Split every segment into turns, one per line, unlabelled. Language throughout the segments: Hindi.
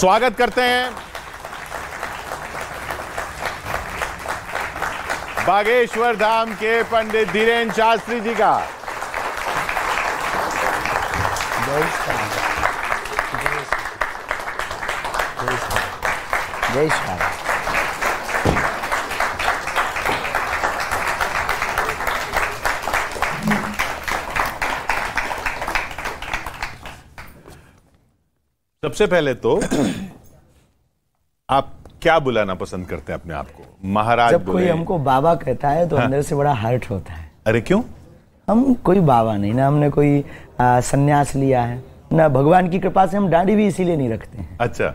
स्वागत करते हैं बागेश्वर धाम के पंडित धीरेन्द्र शास्त्री जी
का जय श्री सबसे पहले तो
आप क्या बुलाना पसंद करते हैं अपने आप को महाराज जब कोई हमको
बाबा कहता है तो हाँ? अंदर से बड़ा हर्ट होता है अरे क्यों हम कोई बाबा नहीं ना हमने कोई आ, सन्यास लिया है ना भगवान की कृपा से हम दाढ़ी भी इसीलिए नहीं रखते हैं अच्छा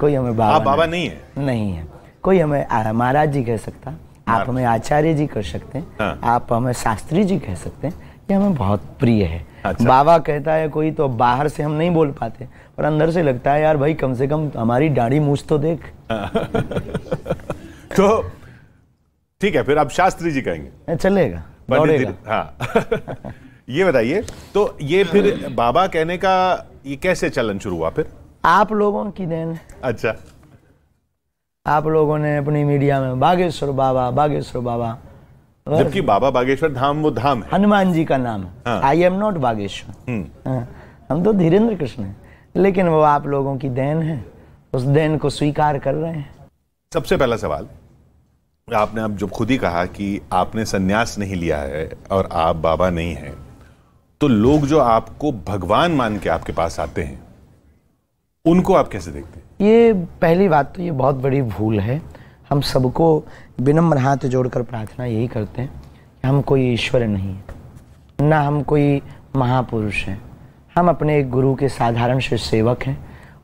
कोई हमें बाबा आप बाबा नहीं है नहीं है कोई हमें महाराज जी कह सकता आप हमें आचार्य जी कह सकते हैं हाँ। आप हमें शास्त्री जी कह सकते हैं ये हमें बहुत प्रिय है अच्छा। बाबा कहता है कोई तो बाहर से हम नहीं बोल पाते पर अंदर से लगता है यार भाई कम से कम हमारी दाढ़ी मूछ तो देख
तो ठीक है फिर आप शास्त्री जी कहेंगे चलेगा हाँ ये बताइए तो ये फिर बाबा कहने का ये कैसे चलन शुरू हुआ
फिर आप लोगों की देन अच्छा आप लोगों ने अपनी मीडिया में बागेश्वर बाबा बागेश्वर बाबा जबकि बाबा बागेश्वर धाम वो धाम है हनुमान जी का नाम आई एम नॉट बागेश्वर हम्म। हाँ। हम तो धीरेन्द्र कृष्ण है लेकिन वो आप लोगों की देन है उस देन को स्वीकार कर रहे हैं सबसे पहला सवाल
आपने अब जब खुद ही कहा कि आपने सन्यास नहीं लिया है और आप बाबा नहीं हैं तो लोग जो आपको भगवान मान के आपके पास आते हैं
उनको आप कैसे देखते हैं ये पहली बात तो ये बहुत बड़ी भूल है हम सबको विनम्र हाथ जोड़कर प्रार्थना यही करते हैं कि हम कोई ईश्वर नहीं है ना हम कोई महापुरुष हैं हम अपने एक गुरु के साधारण से सेवक हैं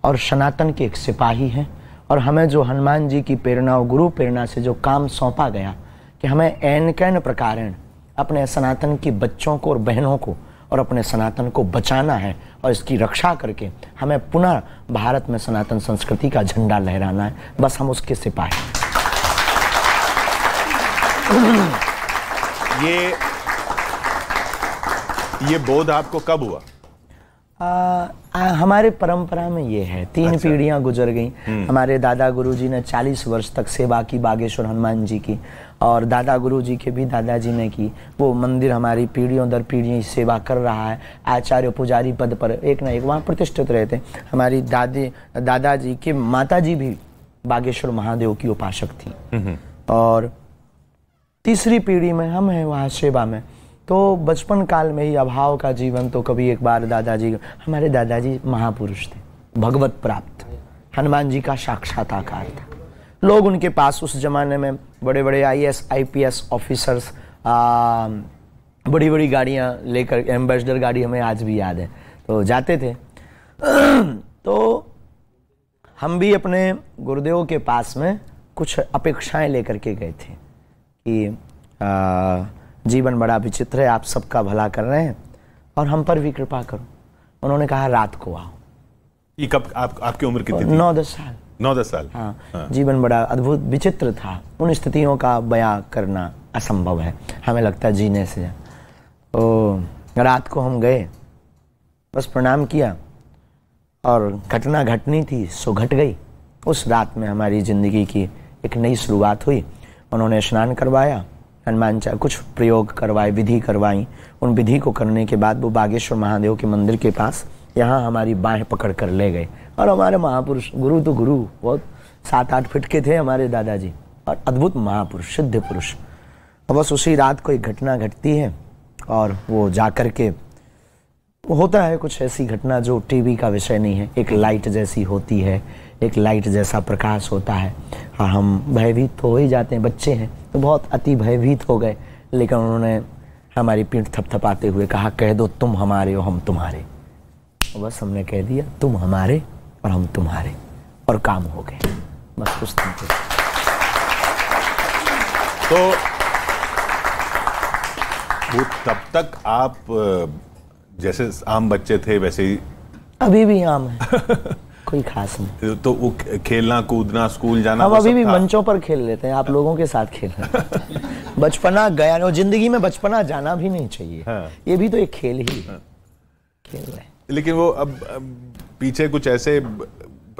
और सनातन के एक सिपाही हैं और हमें जो हनुमान जी की प्रेरणा और गुरु प्रेरणा से जो काम सौंपा गया कि हमें एन कैन प्रकारण अपने सनातन के बच्चों को और बहनों को और अपने सनातन को बचाना है और इसकी रक्षा करके हमें पुनः भारत में सनातन संस्कृति का झंडा लहराना है बस हम उसके सिपाही
ये ये बोध आपको कब हुआ
आ, आ, हमारे परंपरा में ये है तीन अच्छा। पीढ़ियां गुजर गई हम्म। हमारे दादा गुरु जी ने 40 वर्ष तक सेवा की बागेश्वर हनुमान जी की और दादा गुरु जी के भी दादाजी ने की वो मंदिर हमारी पीढ़ियों दर पीढ़ियों सेवा कर रहा है आचार्य पुजारी पद पर एक ना एक वहाँ प्रतिष्ठित रहते हमारी दादी दादाजी के माता जी भी बागेश्वर महादेव की उपासक थी हम्म। और तीसरी पीढ़ी में हम हैं वहाँ सेवा में तो बचपन काल में ही अभाव का जीवन तो कभी एक बार दादाजी हमारे दादाजी महापुरुष थे भगवत प्राप्त हनुमान जी का साक्षात्कार था लोग उनके पास उस ज़माने में बड़े बड़े I I S P S officers बड़ी बड़ी गाड़ियाँ लेकर एम्बेसडर गाड़ी हमें आज भी याद है तो जाते थे तो हम भी अपने गुरुदेव के पास में कुछ अपेक्षाएं लेकर के गए थे कि आ, जीवन बड़ा विचित्र है आप सबका भला कर रहे हैं और हम पर भी कृपा करो उन्होंने कहा रात को आओ
ये कब आप, आपकी उम्र
कितनी नौ दस साल नौ दस साल हाँ, हाँ। जीवन बड़ा अद्भुत विचित्र था उन स्थितियों का बयां करना असंभव है हमें लगता है जीने से तो रात को हम गए बस प्रणाम किया और घटना घटनी थी सो घट गई उस रात में हमारी ज़िंदगी की एक नई शुरुआत हुई उन्होंने स्नान करवाया हनुमान चा कुछ प्रयोग करवाए विधि करवाई उन विधि को करने के बाद वो बागेश्वर महादेव के मंदिर के पास यहाँ हमारी बाह पकड़ कर ले गए और हमारे महापुरुष गुरु तो गुरु बहुत सात आठ फिट के थे हमारे दादाजी और अद्भुत महापुरुष सिद्ध पुरुष तो बस उसी रात को एक घटना घटती है और वो जा कर के होता है कुछ ऐसी घटना जो टीवी का विषय नहीं है एक लाइट जैसी होती है एक लाइट जैसा प्रकाश होता है और हम भयभीत तो हो ही जाते हैं बच्चे हैं तो बहुत अति भयभीत हो गए लेकिन उन्होंने हमारी पीठ थपथपाते हुए कहा कह दो तुम हमारे हो हम तुम्हारे बस हमने कह दिया तुम हमारे और हम तुम्हारे और काम हो गए बस उस दिन
तो वो तब तक आप जैसे आम बच्चे थे वैसे ही
अभी भी आम है कोई खास नहीं तो, तो वो खेलना कूदना स्कूल जाना हम अभी भी मंचों पर खेल लेते हैं आप लोगों के साथ खेल बचपना गया नहीं जिंदगी में बचपना जाना भी नहीं चाहिए हाँ। ये भी तो एक खेल ही हाँ।
खेल रहे लेकिन वो अब, पीछे कुछ ऐसे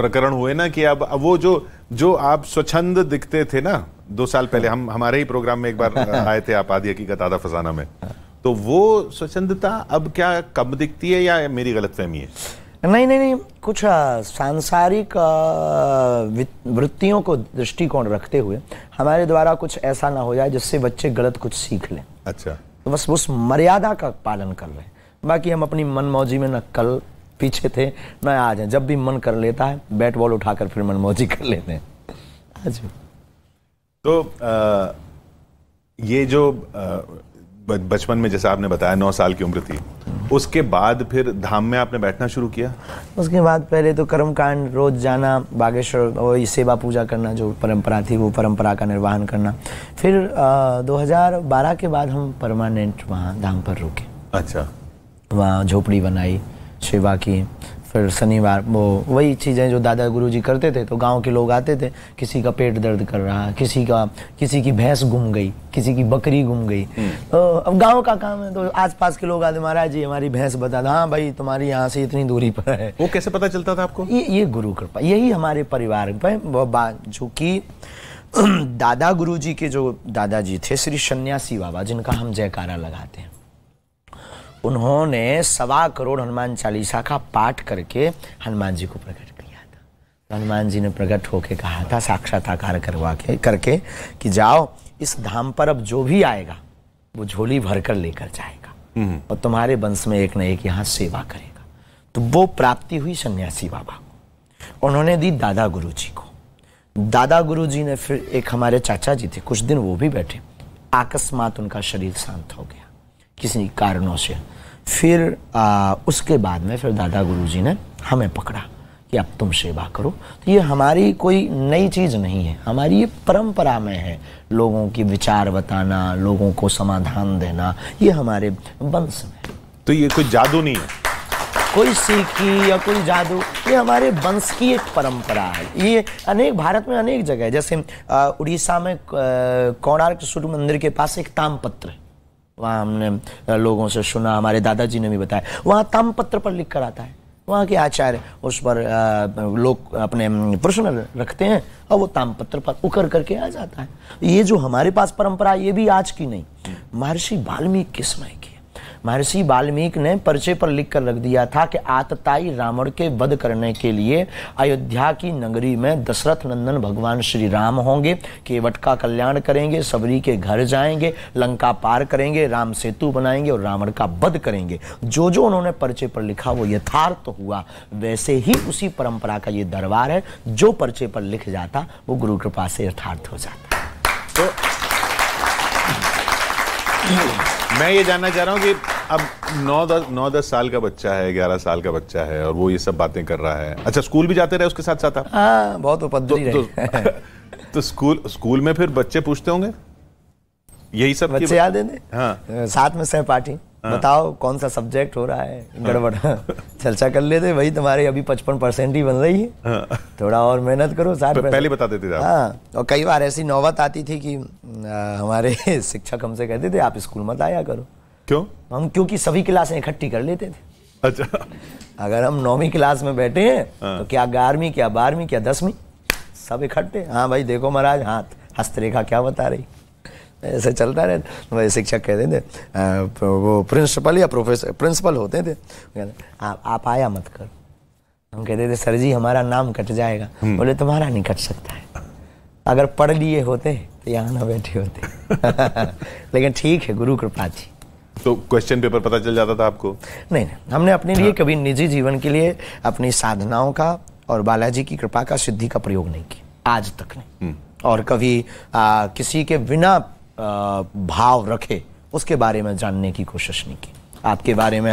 प्रकरण हुए ना कि अब वो जो जो आप स्वच्छंद दिखते थे ना दो साल पहले हम हमारे ही प्रोग्राम में एक बार आए थे आप आदि हकीकत आदा फसाना में हाँ। तो वो स्वच्छंदता अब क्या कम दिखती है या मेरी गलतफहमी है
नहीं नहीं नहीं कुछ सांसारिक वृत्तियों को दृष्टिकोण रखते हुए हमारे द्वारा कुछ ऐसा ना हो जाए जिससे बच्चे गलत कुछ सीख लें अच्छा तो बस उस मर्यादा का पालन कर रहे हैं बाकी हम अपनी मन मौजी में न कल पीछे थे न आज हैं जब भी मन कर लेता है बैट बॉल उठाकर फिर मन मौजी कर लेते हैं आज
तो आ, ये जो आ, बचपन में जैसे आपने बताया नौ साल की उम्र थी उसके बाद फिर धाम में आपने बैठना शुरू किया
उसके बाद पहले तो कर्मकांड रोज जाना बागेश्वर और सेवा पूजा करना जो परंपरा थी वो परंपरा का निर्वहन करना फिर आ, 2012 के बाद हम परमानेंट वहाँ धाम पर रुके अच्छा वहाँ झोपड़ी बनाई सेवा की फिर शनिवार वो वही चीज़ें जो दादा गुरु जी करते थे तो गांव के लोग आते थे किसी का पेट दर्द कर रहा है किसी का किसी की भैंस गुम गई किसी की बकरी गुम गई हम्म। तो अब गांव का काम है तो आसपास के लोग आते महाराज जी हमारी भैंस बता दो हाँ भाई तुम्हारी यहाँ से इतनी दूरी पर है वो कैसे पता चलता था आपको ये ये गुरु कृपा यही हमारे परिवार पर जो कि दादा गुरु जी के जो दादाजी थे श्री सन्यासी बाबा जिनका हम जयकारा लगाते हैं उन्होंने सवा करोड़ हनुमान चालीसा का पाठ करके हनुमान जी को प्रकट किया था तो हनुमान जी ने प्रकट होके कहा था साक्षात्कार करवा के करके कि जाओ इस धाम पर अब जो भी आएगा वो झोली भर कर लेकर जाएगा हम्म। और तुम्हारे वंश में एक न एक यहाँ सेवा करेगा तो वो प्राप्ति हुई सन्यासी बाबा को उन्होंने दी दादा गुरु जी को दादा गुरु जी ने फिर एक हमारे चाचा जी थे कुछ दिन वो भी बैठे अकस्मात उनका शरीर शांत हो गया किसी कारणों से फिर आ, उसके बाद में फिर दादा गुरुजी ने हमें पकड़ा कि अब तुम सेवा करो तो ये हमारी कोई नई चीज़ नहीं है हमारी ये परंपरा में है लोगों की विचार बताना लोगों को समाधान देना ये हमारे वंश में तो ये कोई जादू नहीं है कोई सीखी या कोई जादू ये हमारे वंश की एक परंपरा है ये अनेक भारत में अनेक जगह है जैसे उड़ीसा में कोणार्क सूर्य मंदिर के पास एक तामपत्र है वहाँ हमने लोगों से सुना हमारे दादाजी ने भी बताया वहाँ तामपत्र पर लिख कर आता है वहाँ के आचार्य उस पर लोग अपने प्रश्न रखते हैं और वो तामपत्र पर उकर करके आ जाता है ये जो हमारे पास परंपरा ये भी आज की नहीं महर्षि वाल्मीकि के समय की महर्षि वाल्मीकि ने पर्चे पर लिख कर रख दिया था कि आतताई रावण के वध करने के लिए अयोध्या की नगरी में दशरथ नंदन भगवान श्री राम होंगे केवट का कल्याण करेंगे सबरी के घर जाएंगे लंका पार करेंगे राम सेतु बनाएंगे और रावण का वध करेंगे जो जो उन्होंने पर्चे पर लिखा वो यथार्थ तो हुआ वैसे ही उसी परंपरा का ये दरबार है जो पर्चे पर लिख जाता वो गुरु कृपा से यथार्थ हो जाता
तो मैं ये जानना चाह रहा हूँ कि अब नौ दस नौ दस साल का बच्चा है ग्यारह साल का बच्चा है और वो ये सब बातें कर रहा है अच्छा स्कूल भी जाते रहे उसके साथ साथ हाँ, बहुत तो, तो, तो, स्कूल स्कूल में फिर
बच्चे पूछते होंगे यही सब बच्चे याद है हाँ साथ में सहपाठी हाँ। बताओ कौन सा सब्जेक्ट हो रहा है हाँ। गड़बड़ हाँ। चर्चा कर लेते वही तुम्हारे अभी पचपन परसेंट ही बन रही है हाँ। थोड़ा और मेहनत करो साठ पहले बता
देते थे हाँ
और कई बार ऐसी नौबत आती थी कि आ, हमारे शिक्षक हमसे कहते थे आप स्कूल मत आया करो क्यों हम क्योंकि सभी क्लासें इकट्ठी कर लेते थे अच्छा अगर हम नौवीं क्लास में बैठे हैं हाँ। तो क्या ग्यारहवीं क्या बारहवीं क्या दसवीं सब इकट्ठे हाँ भाई देखो महाराज हाथ हस्तरेखा क्या बता रही ऐसे चलता रहता वही शिक्षक कहते थे वो प्रिंसिपल या प्रोफेसर प्रिंसिपल होते थे आप आप आया मत कर हम कहते थे सर जी हमारा नाम कट जाएगा हम्म। बोले तुम्हारा नहीं कट सकता है अगर पढ़ लिए होते तो यहाँ ना बैठे होते लेकिन ठीक है गुरु कृपा जी तो क्वेश्चन पेपर
पता चल जाता था आपको
नहीं नहीं हमने अपने लिए हाँ। कभी निजी जीवन के लिए अपनी साधनाओं का और बालाजी की कृपा का सिद्धि का प्रयोग नहीं किया आज तक नहीं हम्म। और कभी आ, किसी के बिना भाव रखे उसके बारे में जानने की कोशिश नहीं की आपके बारे में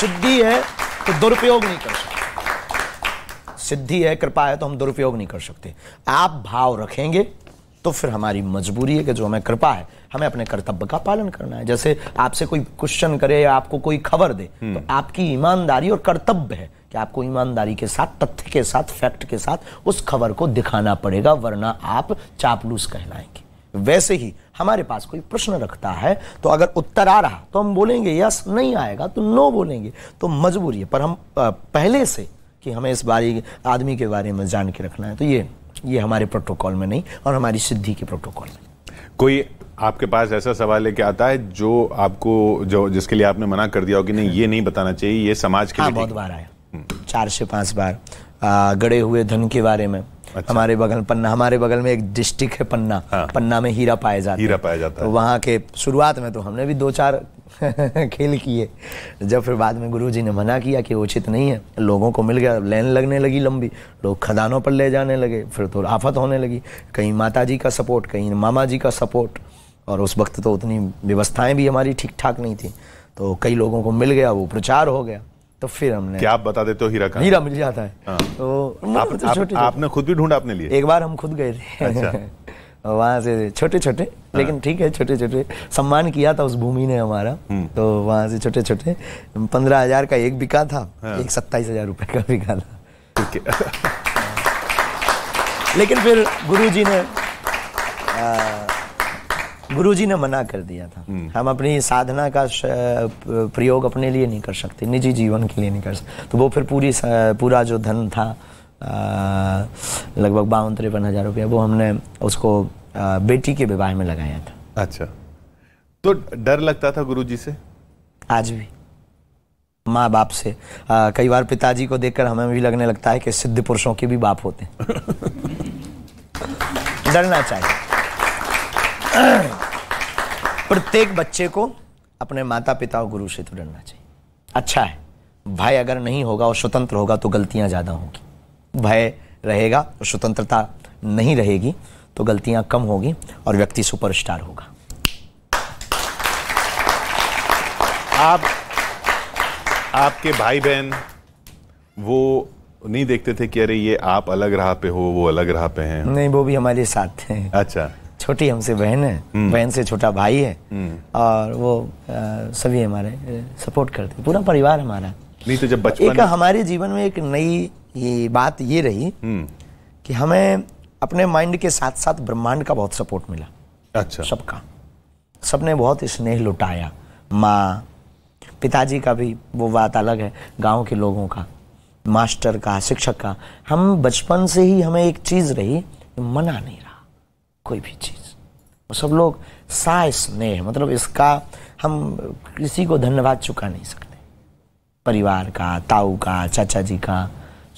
सिद्धि है तो दुरुपयोग नहीं कर सकते सिद्धि है कृपा है तो हम दुरुपयोग नहीं कर सकते आप भाव रखेंगे तो फिर हमारी मजबूरी है कि जो हमें कृपा है हमें अपने कर्तव्य का पालन करना है जैसे आपसे कोई क्वेश्चन करे या आपको कोई खबर दे तो हम्म। आपकी ईमानदारी और कर्तव्य है कि आपको ईमानदारी के साथ तथ्य के साथ फैक्ट के साथ उस खबर को दिखाना पड़ेगा वरना आप चापलूस कहलाएंगे वैसे ही हमारे पास कोई प्रश्न रखता है तो अगर उत्तर आ रहा तो हम बोलेंगे यस नहीं आएगा तो नो बोलेंगे तो मजबूरी है पर हम पहले से कि हमें इस बारे आदमी के बारे में जान के रखना है तो ये ये हमारे प्रोटोकॉल में नहीं और हमारी सिद्धि के प्रोटोकॉल में
कोई आपके पास ऐसा सवाल लेके आता है जो आपको जो जिसके लिए आपने मना कर दिया हो कि नहीं ये नहीं बताना चाहिए ये समाज के हाँ, लिए बहुत
बार आया हम्म। चार से पांच बार गड़े हुए धन के बारे में अच्छा। हमारे बगल पन्ना हमारे बगल में एक डिस्ट्रिक्ट है पन्ना हाँ। पन्ना में हीरा पाया जाता हीरा पाया जाता है तो वहाँ के शुरुआत में तो हमने भी दो चार खेल किए जब फिर बाद में गुरुजी ने मना किया कि उचित नहीं है लोगों को मिल गया लाइन लगने लगी लंबी लोग खदानों पर ले जाने लगे फिर तो आफत होने लगी कहीं माता का सपोर्ट कहीं मामा जी का सपोर्ट और उस वक्त तो उतनी व्यवस्थाएं भी हमारी ठीक ठाक नहीं थी तो कई लोगों को मिल गया वो प्रचार हो गया तो फिर हमने क्या आप
बता देते हो हीरा का हीरा मिल जाता है हाँ।
तो आप, तो आप, आपने खुद भी ढूंढा आपने लिए एक बार हम खुद गए थे अच्छा। वहां से छोटे छोटे लेकिन हाँ। ठीक है छोटे छोटे सम्मान किया था उस भूमि ने हमारा हम्म। तो वहां से छोटे छोटे पंद्रह हजार का एक बिका था हाँ। एक सत्ताईस हजार रुपए का बिका था लेकिन फिर गुरु जी ने गुरुजी ने मना कर दिया था हम्म। हम अपनी साधना का प्रयोग अपने लिए नहीं कर सकते निजी जीवन के लिए नहीं कर सकते तो वो फिर पूरी पूरा जो धन था लगभग बावन तिरपन हजार रुपया वो हमने उसको आ, बेटी के विवाह में लगाया था अच्छा
तो डर लगता था गुरुजी से
आज भी माँ बाप से आ, कई बार पिताजी को देखकर हमें भी लगने लगता है कि सिद्ध पुरुषों के भी बाप होते हैं डरना चाहिए प्रत्येक बच्चे को अपने माता पिता और गुरु से तो डरना चाहिए अच्छा है भय अगर नहीं होगा और स्वतंत्र होगा तो गलतियां ज़्यादा होंगी भय रहेगा और स्वतंत्रता नहीं रहेगी तो गलतियां कम होगी और व्यक्ति सुपरस्टार होगा
आप आपके भाई बहन वो नहीं देखते थे कि अरे ये आप अलग राह पे हो वो अलग राह पे हैं
नहीं वो भी हमारे साथ हैं अच्छा छोटी हमसे बहन है हम्म। बहन से छोटा भाई है हम्म। और वो आ, सभी हमारे सपोर्ट करते पूरा परिवार हमारा
नहीं तो जब बचपन एक
हमारे जीवन में एक नई ये बात ये रही हम्म। कि हमें अपने माइंड के साथ साथ ब्रह्मांड का बहुत सपोर्ट मिला अच्छा सबका सबने बहुत स्नेह लुटाया माँ पिताजी का भी वो बात अलग है गांव के लोगों का मास्टर का शिक्षक का हम बचपन से ही हमें एक चीज़ रही मना नहीं कोई भी चीज़ वो सब लोग सा स्नेह मतलब इसका हम किसी को धन्यवाद चुका नहीं सकते परिवार का ताऊ का चाचा जी का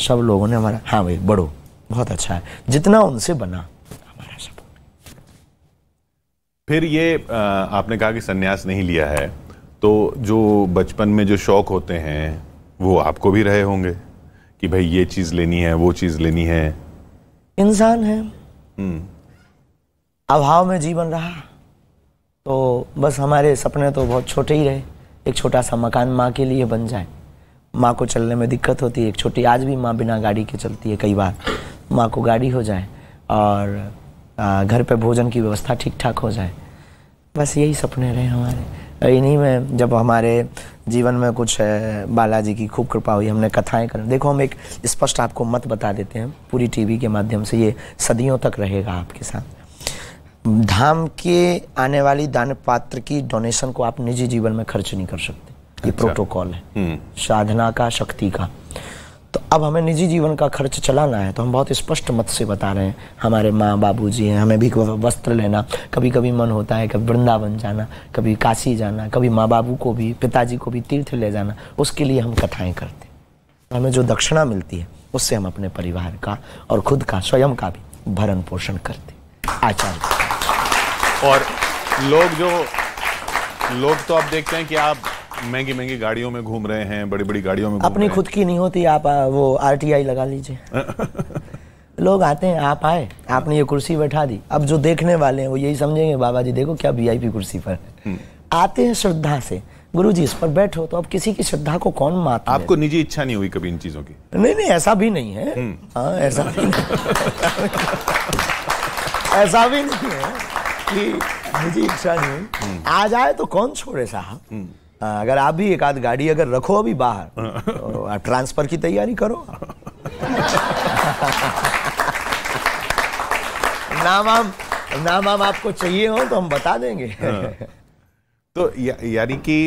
सब लोगों ने हमारा हाँ भाई बड़ो बहुत अच्छा है जितना उनसे बना हमारा सपोर्ट
फिर ये आपने कहा कि सन्यास नहीं लिया है तो जो बचपन में जो शौक होते हैं वो आपको भी रहे होंगे कि भाई ये चीज़ लेनी है वो चीज़ लेनी है इंसान है हम्म।
अभाव में जीवन रहा तो बस हमारे सपने तो बहुत छोटे ही रहे एक छोटा सा मकान माँ के लिए बन जाए माँ को चलने में दिक्कत होती है एक छोटी आज भी माँ बिना गाड़ी के चलती है कई बार माँ को गाड़ी हो जाए और घर पे भोजन की व्यवस्था ठीक ठाक हो जाए बस यही सपने रहे हमारे इन्हीं में जब हमारे जीवन में कुछ बालाजी की खूब कृपा हुई हमने कथाएं कर देखो हम एक स्पष्ट आपको मत बता देते हैं पूरी टीवी के माध्यम से ये सदियों तक रहेगा आपके साथ धाम के आने वाली दान पात्र की डोनेशन को आप निजी जीवन में खर्च नहीं कर सकते ये अच्छा। प्रोटोकॉल है हम्म। साधना का शक्ति का तो अब हमें निजी जीवन का खर्च चलाना है तो हम बहुत स्पष्ट मत से बता रहे हैं हमारे माँ बाबू जी हैं हमें भी वस्त्र लेना कभी कभी मन होता है कभी वृंदावन जाना कभी काशी जाना कभी माँ बाबू को भी पिताजी को भी तीर्थ ले जाना उसके लिए हम कथाएँ करते हैं हमें जो दक्षिणा मिलती है उससे हम अपने परिवार का और खुद का स्वयं का भी भरण पोषण करते आचार्य
और लोग जो लोग तो आप देखते हैं कि आप महंगी महंगी गाड़ियों में घूम रहे हैं बड़ी बड़ी गाड़ियों में अपनी खुद
की नहीं होती आप वो आर लगा लीजिए लोग आते हैं आप आए आपने ये कुर्सी बैठा दी अब जो देखने वाले हैं वो यही समझेंगे बाबा जी देखो क्या वीआईपी कुर्सी पर हम्म। आते हैं श्रद्धा से गुरु जी इस पर बैठो तो अब किसी की श्रद्धा को कौन मात आपको निजी इच्छा नहीं हुई कभी इन चीजों की नहीं नहीं ऐसा भी नहीं है ऐसा भी नहीं ऐसा भी नहीं है कि मुझे इच्छा नहीं आ जाए तो कौन छोड़े साहब हम्म। अगर आप भी एक आध गाड़ी अगर रखो अभी बाहर तो ट्रांसफर की तैयारी करो नाम नाम आम आपको चाहिए हो तो हम बता देंगे हाँ।
तो या, यानी कि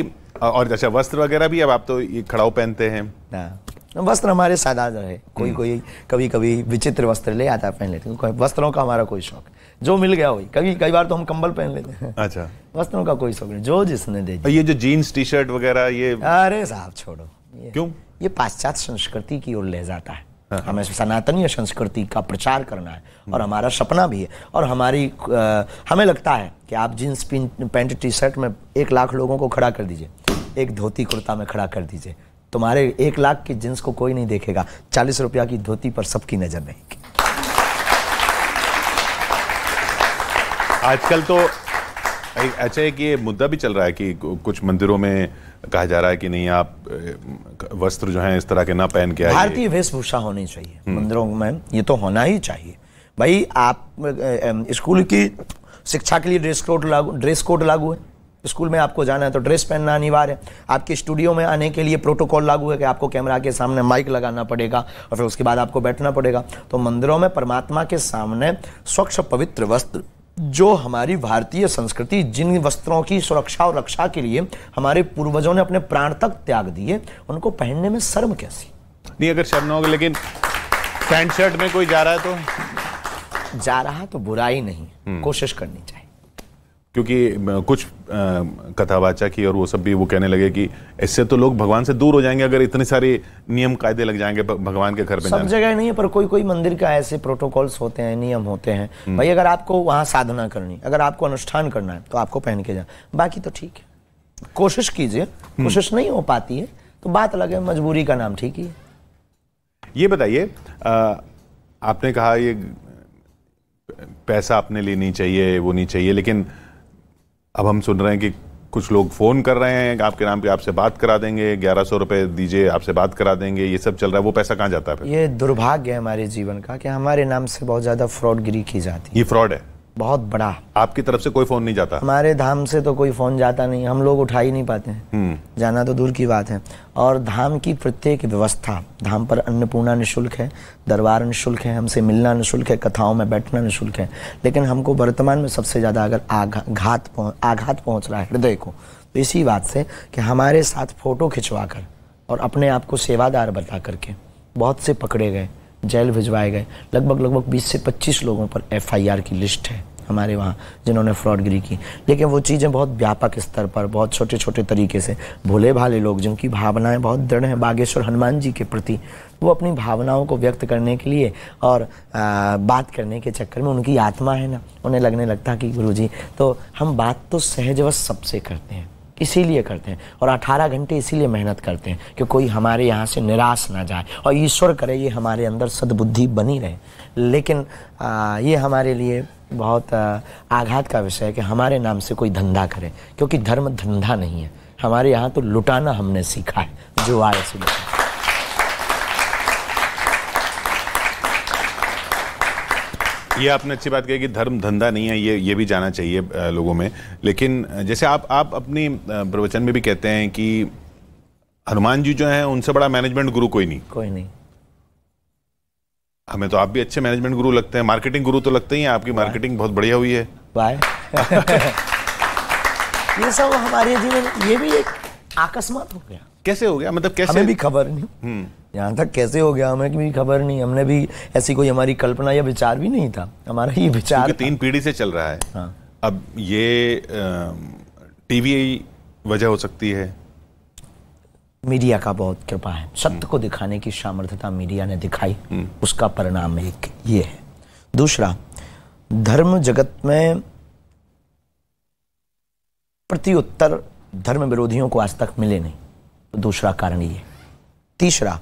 और अच्छा वस्त्र वगैरह भी अब आप तो ये खड़ाओ पहनते हैं हाँ।
तो वस्त्र हमारे सादा है कोई हम्म। कोई कभी कभी विचित्र वस्त्र ले आता पहन लेते वस्त्रों का हमारा कोई शौक जो मिल गया वही कभी कई बार तो हम कंबल पहन लेते हैं अच्छा वस्त्रों का कोई शौक नहीं जो जिसने दे ये जो जीन्स टी शर्ट वगैरह ये अरे साहब छोड़ो क्यों ये पाश्चात्य संस्कृति की ओर ले जाता है हाँ। हमें सनातनीय संस्कृति का प्रचार करना है और हमारा सपना भी है और हमारी आ, हमें लगता है कि आप जींस पैंट टी शर्ट में एक लाख लोगों को खड़ा कर दीजिए एक धोती कुर्ता में खड़ा कर दीजिए तुम्हारे एक लाख की जींस को कोई नहीं देखेगा चालीस रुपया की धोती पर सबकी नज़र रहेगी
आजकल तो अच्छा एक ये मुद्दा भी चल रहा है कि कुछ मंदिरों में कहा जा रहा है कि नहीं आप वस्त्र जो है इस तरह के ना पहन के भारतीय
वेशभूषा होनी चाहिए मंदिरों में ये तो होना ही चाहिए भाई आप स्कूल की शिक्षा के लिए ड्रेस कोड लागू ड्रेस कोड लागू है स्कूल में आपको जाना है तो ड्रेस पहनना अनिवार्य है आपके स्टूडियो में आने के लिए प्रोटोकॉल लागू है कि आपको कैमरा के सामने माइक लगाना पड़ेगा और फिर उसके बाद आपको बैठना पड़ेगा तो मंदिरों में परमात्मा के सामने स्वच्छ पवित्र वस्त्र जो हमारी भारतीय संस्कृति जिन वस्त्रों की सुरक्षा और रक्षा के लिए हमारे पूर्वजों ने अपने प्राण तक त्याग दिए उनको पहनने में शर्म कैसी नहीं अगर शर्म होगी लेकिन पैंट शर्ट में कोई जा रहा है तो जा रहा तो बुराई नहीं हम्म। कोशिश करनी चाहिए
क्योंकि कुछ कथावाचा की और वो सब भी वो कहने लगे कि इससे तो लोग भगवान से दूर हो जाएंगे अगर इतने सारे नियम कायदे लग जाएंगे भगवान के घर पे सब जगह
नहीं है पर कोई कोई मंदिर का ऐसे प्रोटोकॉल्स होते हैं नियम होते हैं हम्म। भाई अगर आपको वहाँ साधना करनी अगर आपको अनुष्ठान करना है तो आपको पहन के जाए बाकी तो ठीक है कोशिश कीजिए हम्म। कोशिश नहीं हो पाती है तो बात अलग है मजबूरी का नाम ठीक ही है ये बताइए आपने कहा ये
पैसा अपने लिए नहीं चाहिए वो नहीं चाहिए लेकिन अब हम सुन रहे हैं कि कुछ लोग फ़ोन कर रहे हैं आपके नाम पे आपसे बात करा देंगे ग्यारह सौ रुपए दीजिए आपसे बात करा देंगे ये सब चल रहा है वो पैसा कहाँ जाता
है ये दुर्भाग्य है हमारे जीवन का कि हमारे नाम से बहुत ज़्यादा फ्रॉडगिरी की जाती
है ये फ्रॉड है बहुत बड़ा आपकी तरफ से कोई फोन नहीं जाता
हमारे धाम से तो कोई फोन जाता नहीं हम लोग उठा ही नहीं पाते हैं हम्म। जाना तो दूर की बात है और धाम की प्रत्येक व्यवस्था धाम पर अन्नपूर्णा निःशुल्क है दरबार निःशुल्क है हमसे मिलना निःशुल्क है कथाओं में बैठना निःशुल्क है लेकिन हमको वर्तमान में सबसे ज़्यादा अगर आघात आघात पहुँच रहा है हृदय को तो इसी बात से कि हमारे साथ फ़ोटो खिंचवा कर और अपने आप को सेवादार बता करके बहुत से पकड़े गए जेल भिजवाए गए लगभग लगभग 20 से 25 लोगों पर एफआईआर की लिस्ट है हमारे वहाँ जिन्होंने फ्रॉडगिरी की लेकिन वो चीज़ें बहुत व्यापक स्तर पर बहुत छोटे छोटे तरीके से भोले भाले लोग जिनकी भावनाएं बहुत दृढ़ हैं बागेश्वर हनुमान जी के प्रति वो अपनी भावनाओं को व्यक्त करने के लिए और आ, बात करने के चक्कर में उनकी आत्मा है ना उन्हें लगने लगता कि गुरु जी तो हम बात तो सहज व सबसे करते हैं इसीलिए करते हैं और 18 घंटे इसीलिए मेहनत करते हैं कि कोई हमारे यहाँ से निराश ना जाए और ईश्वर करे ये हमारे अंदर सद्बुद्धि बनी रहे लेकिन आ, ये हमारे लिए बहुत आघात का विषय है कि हमारे नाम से कोई धंधा करे क्योंकि धर्म धंधा नहीं है हमारे यहाँ तो लुटाना हमने सीखा है जो आए से ये
आपने अच्छी बात कही कि धर्म धंधा नहीं है ये ये भी जाना चाहिए लोगों में लेकिन जैसे आप आप अपनी प्रवचन में भी कहते हैं कि हनुमान जी जो हैं उनसे बड़ा मैनेजमेंट गुरु कोई नहीं कोई नहीं हमें तो आप भी अच्छे मैनेजमेंट गुरु लगते हैं मार्केटिंग गुरु तो लगते ही हैं आपकी मार्केटिंग बहुत बढ़िया हुई है बाय
ये सब हमारे जीवन ये भी एक आकस्मात हो गया कैसे हो गया मतलब कैसे हमें भी खबर नहीं हम्म। यहाँ तक कैसे हो गया हमें भी खबर नहीं हमने भी ऐसी कोई हमारी कल्पना या विचार भी नहीं था हमारा
ये विचार तीन पीढ़ी से चल रहा है हाँ। अब ये टीवी
वजह हो सकती है मीडिया का बहुत कृपा है सत्य हम्म। को दिखाने की सामर्थ्यता मीडिया ने दिखाई हम्म। उसका परिणाम एक ये है दूसरा धर्म जगत में उत्तर धर्म विरोधियों को आज तक मिले नहीं दूसरा कारण ये तीसरा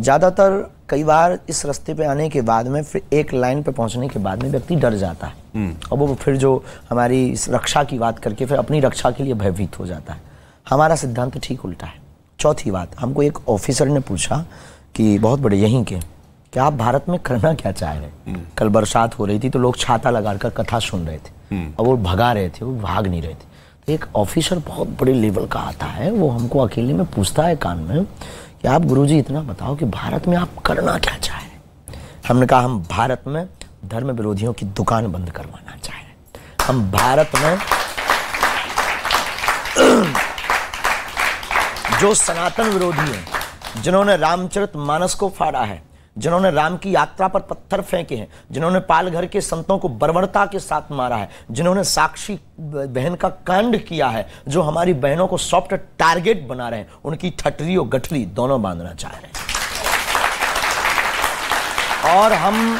ज़्यादातर कई बार इस रास्ते पे आने के बाद में फिर एक लाइन पे पहुंचने के बाद में व्यक्ति डर जाता है हम्म। और वो फिर जो हमारी इस रक्षा की बात करके फिर अपनी रक्षा के लिए भयभीत हो जाता है हमारा सिद्धांत ठीक उल्टा है चौथी बात हमको एक ऑफिसर ने पूछा कि बहुत बड़े यहीं के क्या आप भारत में करना क्या चाह रहे हम्म। कल बरसात हो रही थी तो लोग छाता लगाकर कथा सुन रहे थे हम्म। और वो भगा रहे थे वो भाग नहीं रहे थे एक ऑफिसर बहुत बड़े लेवल का आता है वो हमको अकेले में पूछता है कान में कि आप गुरुजी इतना बताओ कि भारत में आप करना क्या चाहे हमने कहा हम भारत में धर्म विरोधियों की दुकान बंद करवाना चाहे हम भारत में जो सनातन विरोधी हैं जिन्होंने रामचरित मानस को फाड़ा है जिन्होंने राम की यात्रा पर पत्थर फेंके हैं जिन्होंने पालघर के संतों को बर्बरता के साथ मारा है जिन्होंने साक्षी बहन का कांड किया है जो हमारी बहनों को सॉफ्ट टारगेट बना रहे हैं उनकी ठटरी और गठरी दोनों बांधना चाह रहे हैं और हम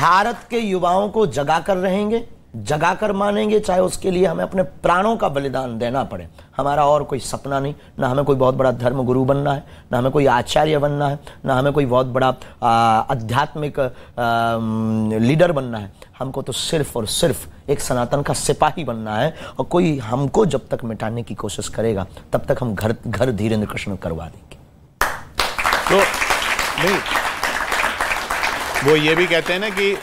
भारत के युवाओं को जगा कर रहेंगे जगा कर मानेंगे चाहे उसके लिए हमें अपने प्राणों का बलिदान देना पड़े हमारा और कोई सपना नहीं ना हमें कोई बहुत बड़ा धर्म गुरु बनना है ना हमें कोई आचार्य बनना है ना हमें कोई बहुत बड़ा आध्यात्मिक लीडर बनना है हमको तो सिर्फ और सिर्फ एक सनातन का सिपाही बनना है और कोई हमको जब तक मिटाने की कोशिश करेगा तब तक हम घर घर धीरेन्द्र कृष्ण करवा देंगे
तो नहीं वो ये भी कहते हैं ना कि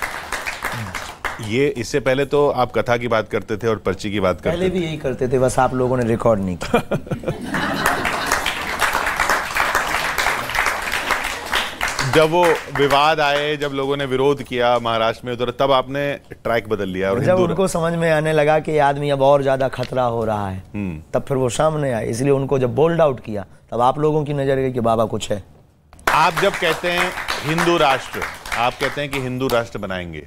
ये इससे पहले तो आप कथा की बात करते थे और पर्ची की बात करते पहले भी
यही करते थे बस आप लोगों ने रिकॉर्ड नहीं किया
जब वो विवाद आए जब लोगों ने विरोध किया महाराष्ट्र में उधर तो तब आपने ट्रैक बदल लिया और जब उनको
समझ में आने लगा कि आदमी अब और ज्यादा खतरा हो रहा है हम्म। तब फिर वो सामने आए इसलिए उनको जब बोल्ड आउट किया तब आप लोगों की नजर गई कि बाबा कुछ है
आप जब कहते हैं हिंदू राष्ट्र आप कहते हैं कि हिंदू राष्ट्र बनाएंगे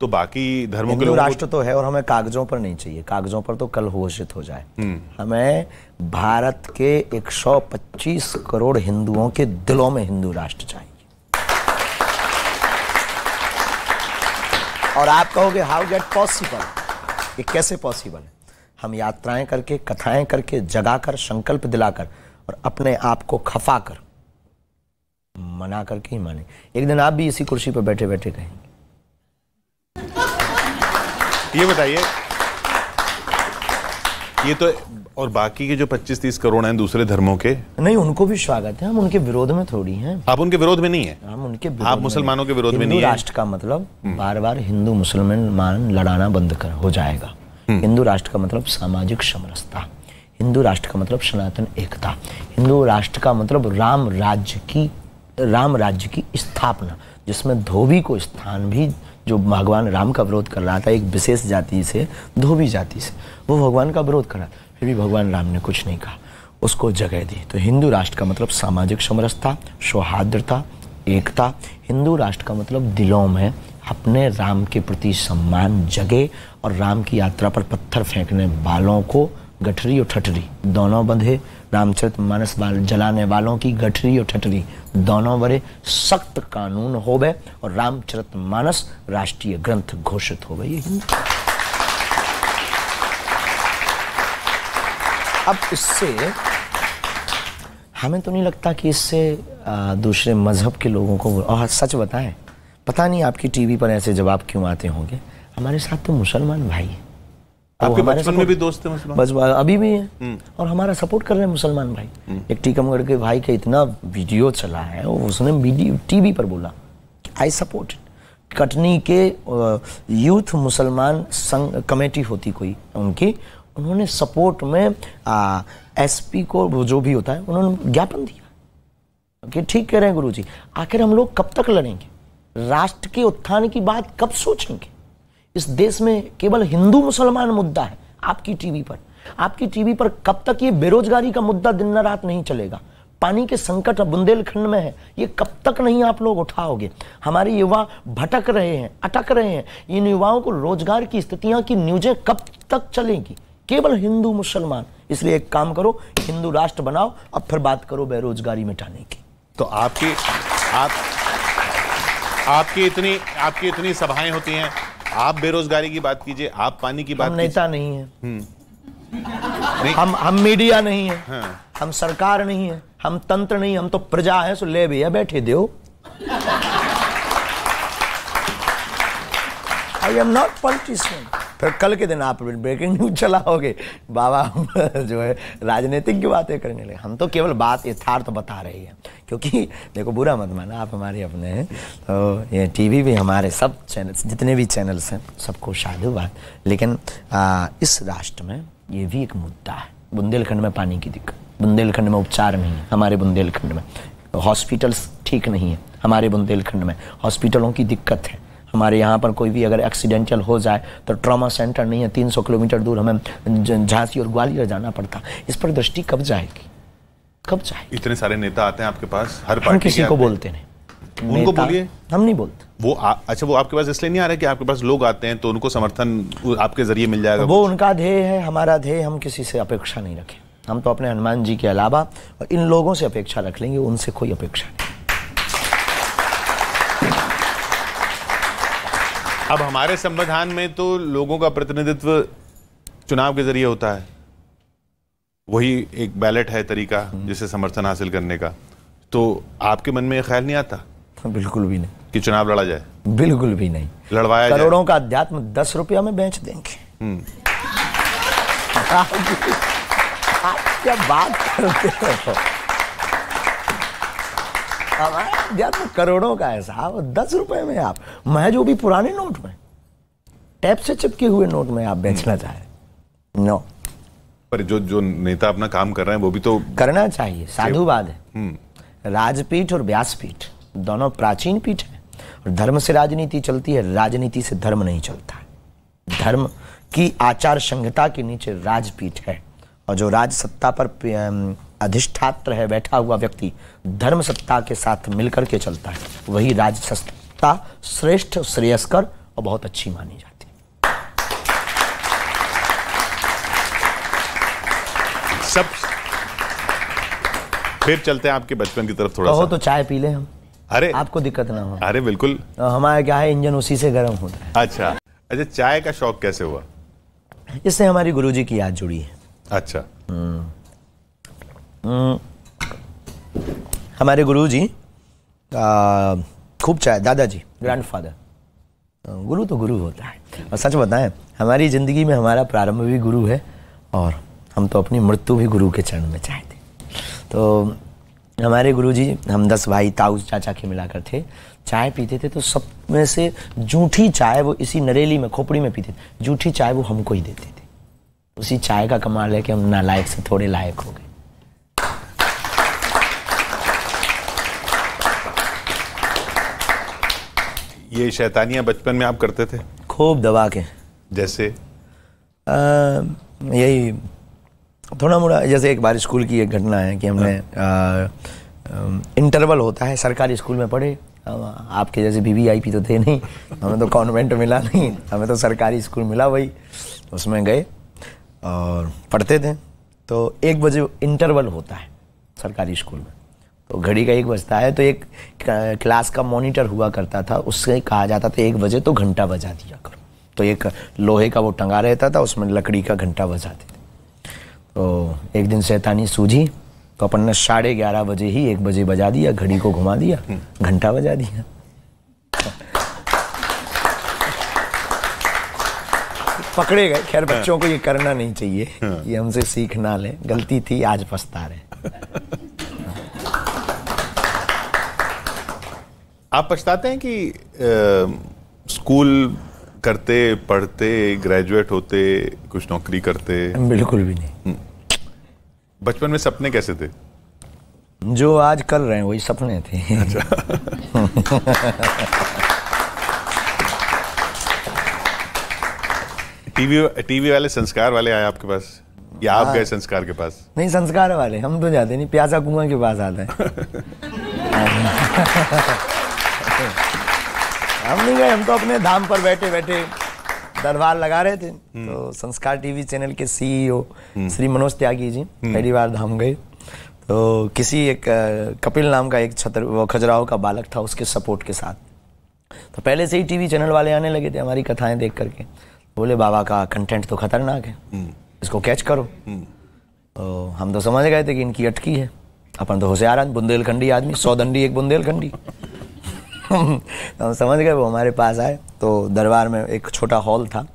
तो बाकी धर्मों के लोग राष्ट्र
तो है और हमें कागजों पर नहीं चाहिए कागजों पर तो कल घोषित हो जाए हम्म। हमें भारत के 125 करोड़ हिंदुओं के दिलों में हिंदू राष्ट्र चाहिए और आप कहोगे हाउ गेट पॉसिबल ये कैसे पॉसिबल है हम यात्राएं करके कथाएं करके जगाकर संकल्प दिलाकर और अपने आप को खफा कर मना करके ही माने एक दिन आप भी इसी कुर्सी पर बैठे बैठे कहेंगे ये बताइए
ये तो और बाकी के जो 25-30 करोड़ हैं दूसरे धर्मों के
नहीं उनको भी स्वागत है हम उनके विरोध में थोड़ी हैं आप उनके विरोध में नहीं है हम उनके आप मुसलमानों के विरोध में नहीं है राष्ट्र का मतलब हम्म। बार बार हिंदू मुसलमान लड़ाना बंद कर हो जाएगा हम्म। हिंदू राष्ट्र का मतलब सामाजिक समरसता हिंदू राष्ट्र का मतलब सनातन एकता हिंदू राष्ट्र का मतलब राम राज्य की राम राज्य की स्थापना जिसमें धोबी को स्थान भी जो भगवान राम का विरोध कर रहा था एक विशेष जाति से धोबी जाति से वो भगवान का विरोध कर रहा था फिर भी भगवान राम ने कुछ नहीं कहा उसको जगह दी तो हिंदू राष्ट्र का मतलब सामाजिक समरसता सौहार्द्रता एकता हिंदू राष्ट्र का मतलब दिलों में अपने राम के प्रति सम्मान जगे और राम की यात्रा पर पत्थर फेंकने वालों को गठरी और ठठरी दोनों बंधे रामचरित मानस जलाने वालों की गठरी और ठटरी दोनों बड़े सख्त कानून हो गए और रामचरित मानस राष्ट्रीय ग्रंथ घोषित हो गई अब इससे हमें तो नहीं लगता कि इससे दूसरे मज़हब के लोगों को और हाँ, सच बताएं पता नहीं आपकी टीवी पर ऐसे जवाब क्यों आते होंगे हमारे साथ तो मुसलमान भाई हैं आपके बचपन में भी
दोस्त थे मुसलमान अभी भी हैं हम्म।
और हमारा सपोर्ट कर रहे हैं मुसलमान भाई हम्म। एक टीकमगढ़ के भाई का इतना वीडियो चला है उसने टीवी पर बोला आई सपोर्ट कटनी के यूथ मुसलमान संघ कमेटी होती कोई उनकी उन्होंने सपोर्ट में एसपी को जो भी होता है उन्होंने ज्ञापन दिया कि ठीक कह रहे हैं गुरुजी आखिर हम लोग कब तक लड़ेंगे राष्ट्र के उत्थान की बात कब सोचेंगे इस देश में केवल हिंदू मुसलमान मुद्दा है आपकी टीवी पर आपकी टीवी पर कब तक ये बेरोजगारी का मुद्दा दिन रात नहीं चलेगा पानी के संकट बुंदेलखंड में है ये कब तक नहीं आप लोग उठाओगे हमारे युवा भटक रहे हैं अटक रहे हैं इन युवाओं को रोजगार की स्थितियां की न्यूजें कब तक चलेंगी केवल हिंदू मुसलमान इसलिए एक काम करो हिंदू राष्ट्र बनाओ और फिर बात करो बेरोजगारी मिटाने की
तो आपकी आप आपकी इतनी आपकी इतनी सभाएं होती हैं आप बेरोजगारी की बात कीजिए आप पानी की बात हम नेता नहीं है हम्म।
नहीं। हम हम मीडिया नहीं है हाँ। हम सरकार नहीं है हम तंत्र नहीं हम तो प्रजा है सो ले भैया बैठे दो आई एम नॉट पॉलिटिशियन फिर कल के दिन आप ब्रेकिंग न्यूज चलाओगे बाबा जो है राजनीतिक की बातें करने लगे हम तो केवल बात यथार्थ बता रहे हैं क्योंकि देखो बुरा मत माना आप हमारे अपने हैं तो ये टीवी भी हमारे सब चैनल्स जितने भी चैनल्स हैं सबको बात लेकिन आ, इस राष्ट्र में ये भी एक मुद्दा है बुंदेलखंड में पानी की दिक्कत बुंदेलखंड में उपचार नहीं है हमारे बुंदेलखंड में हॉस्पिटल्स ठीक नहीं है हमारे बुंदेलखंड में हॉस्पिटलों की दिक्कत है हमारे यहाँ पर कोई भी अगर एक्सीडेंटल हो जाए तो ट्रामा सेंटर नहीं है तीन सौ किलोमीटर दूर हमें झांसी और ग्वालियर जाना पड़ता इस पर दृष्टि कब जाएगी कब
जाएगी इतने सारे नेता आते हैं आपके पास हर पार्टी किसी को बोलते
नहीं उनको बोलिए हम नहीं बोलते
वो आ, अच्छा वो आपके पास इसलिए नहीं आ रहा कि आपके पास लोग आते हैं तो उनको समर्थन आपके जरिए मिल जाएगा वो
उनका ध्येय है हमारा ध्येय हम किसी से अपेक्षा नहीं रखें हम तो अपने हनुमान जी के अलावा और इन लोगों से अपेक्षा रख लेंगे उनसे कोई अपेक्षा नहीं
अब हमारे संविधान में तो लोगों का प्रतिनिधित्व चुनाव के जरिए होता है वही एक बैलेट है तरीका हम्म। जिसे समर्थन हासिल करने का तो आपके मन में यह ख्याल नहीं आता बिल्कुल भी नहीं कि चुनाव लड़ा जाए बिल्कुल भी नहीं लड़वाया करोड़ों
का अध्यात्म दस रुपया में बेच देंगे हम्म। क्या बात करते हो हाँ, हाँ। तो करोड़ों का है साहब हाँ, दस रुपए में आप मैं जो भी पुराने नोट में टैप से चिपके हुए नोट में आप बेचना हम्म। चाहे नो
पर जो जो नेता अपना काम कर रहे हैं वो भी तो
करना चाहिए साधुवाद है हम्म। राजपीठ और व्यासपीठ दोनों प्राचीन पीठ है और धर्म से राजनीति चलती है राजनीति से धर्म नहीं चलता धर्म की आचार संहिता के नीचे राजपीठ है और जो राज सत्ता पर अधिष्ठात्र है बैठा हुआ व्यक्ति धर्म सत्ता के साथ मिलकर के चलता है वही राज सत्ता श्रेष्ठ श्रेयस्कर और बहुत अच्छी मानी जाती है सब फिर चलते हैं आपके बचपन की तरफ थोड़ा सा तो चाय पी ले हम अरे आपको दिक्कत ना हो अरे बिल्कुल हमारा क्या है इंजन उसी से गर्म होता है अच्छा अच्छा चाय का शौक कैसे हुआ इससे हमारी गुरुजी की याद जुड़ी है अच्छा हम्म। हमारे गुरु जी खूब चाय दादाजी ग्रैंडफादर गुरु तो गुरु होता है और सच बताएं हमारी ज़िंदगी में हमारा प्रारंभ भी गुरु है और हम तो अपनी मृत्यु भी गुरु के चरण में चाहते तो हमारे गुरु जी हम दस भाई ताऊ चाचा के मिलाकर थे चाय पीते थे तो सब में से जूठी चाय वो इसी नरेली में खोपड़ी में पीते थे जूठी चाय वो हमको ही देते थे उसी चाय का कमाल है कि हम नालायक से थोड़े लायक हो गए
ये शैतानियाँ बचपन में आप करते थे खूब दबा के जैसे
आ, यही थोड़ा मोड़ा जैसे एक बार स्कूल की एक घटना है कि हमने इंटरवल हाँ। होता है सरकारी स्कूल में पढ़े आपके जैसे वी वी आई पी तो थे नहीं हमें तो कॉन्वेंट मिला नहीं हमें तो सरकारी स्कूल मिला वही उसमें गए और पढ़ते थे तो एक बजे इंटरवल होता है सरकारी स्कूल में तो घड़ी का एक बजता है तो एक क्लास का मॉनिटर हुआ करता था उससे कहा जाता था एक बजे तो घंटा बजा दिया करो तो एक लोहे का वो टंगा रहता था उसमें लकड़ी का घंटा बजाते थे तो एक दिन शैतानी सूझी तो अपन ने साढ़े ग्यारह बजे ही एक बजे बजा दिया घड़ी को घुमा दिया घंटा बजा दिया पकड़े गए खैर हाँ। बच्चों को ये करना नहीं चाहिए ये हाँ। हमसे सीख ना ले गलती थी आज पछता रहे
आप पछताते हैं कि आ, स्कूल करते पढ़ते ग्रेजुएट होते कुछ नौकरी करते बिल्कुल भी नहीं हम्म। बचपन में सपने कैसे थे
जो आज कर रहे हैं वही सपने थे अच्छा
टीवी टीवी वाले संस्कार वाले आए आपके पास या आप हाँ। गए संस्कार के पास
नहीं संस्कार वाले हम तो जाते नहीं प्यासा कुआ के पास आता है हम नहीं गए हम तो अपने धाम पर बैठे बैठे दरबार लगा रहे थे हम्म। तो संस्कार टीवी चैनल के सीईओ e हम्म। श्री मनोज त्यागी जी हम्म। पहली बार धाम गए तो किसी एक कपिल नाम का एक छतर खजुराहो का बालक था उसके सपोर्ट के साथ तो पहले से ही टीवी चैनल वाले आने लगे थे हमारी कथाएं देख करके बोले बाबा का कंटेंट तो खतरनाक है इसको कैच करो तो हम तो समझ गए थे कि इनकी अटकी है अपन तो होशियार बुंदेलखंडी आदमी सौ दंडी एक बुंदेलखंडी हम समझ गए वो हमारे पास आए तो दरबार में एक छोटा हॉल था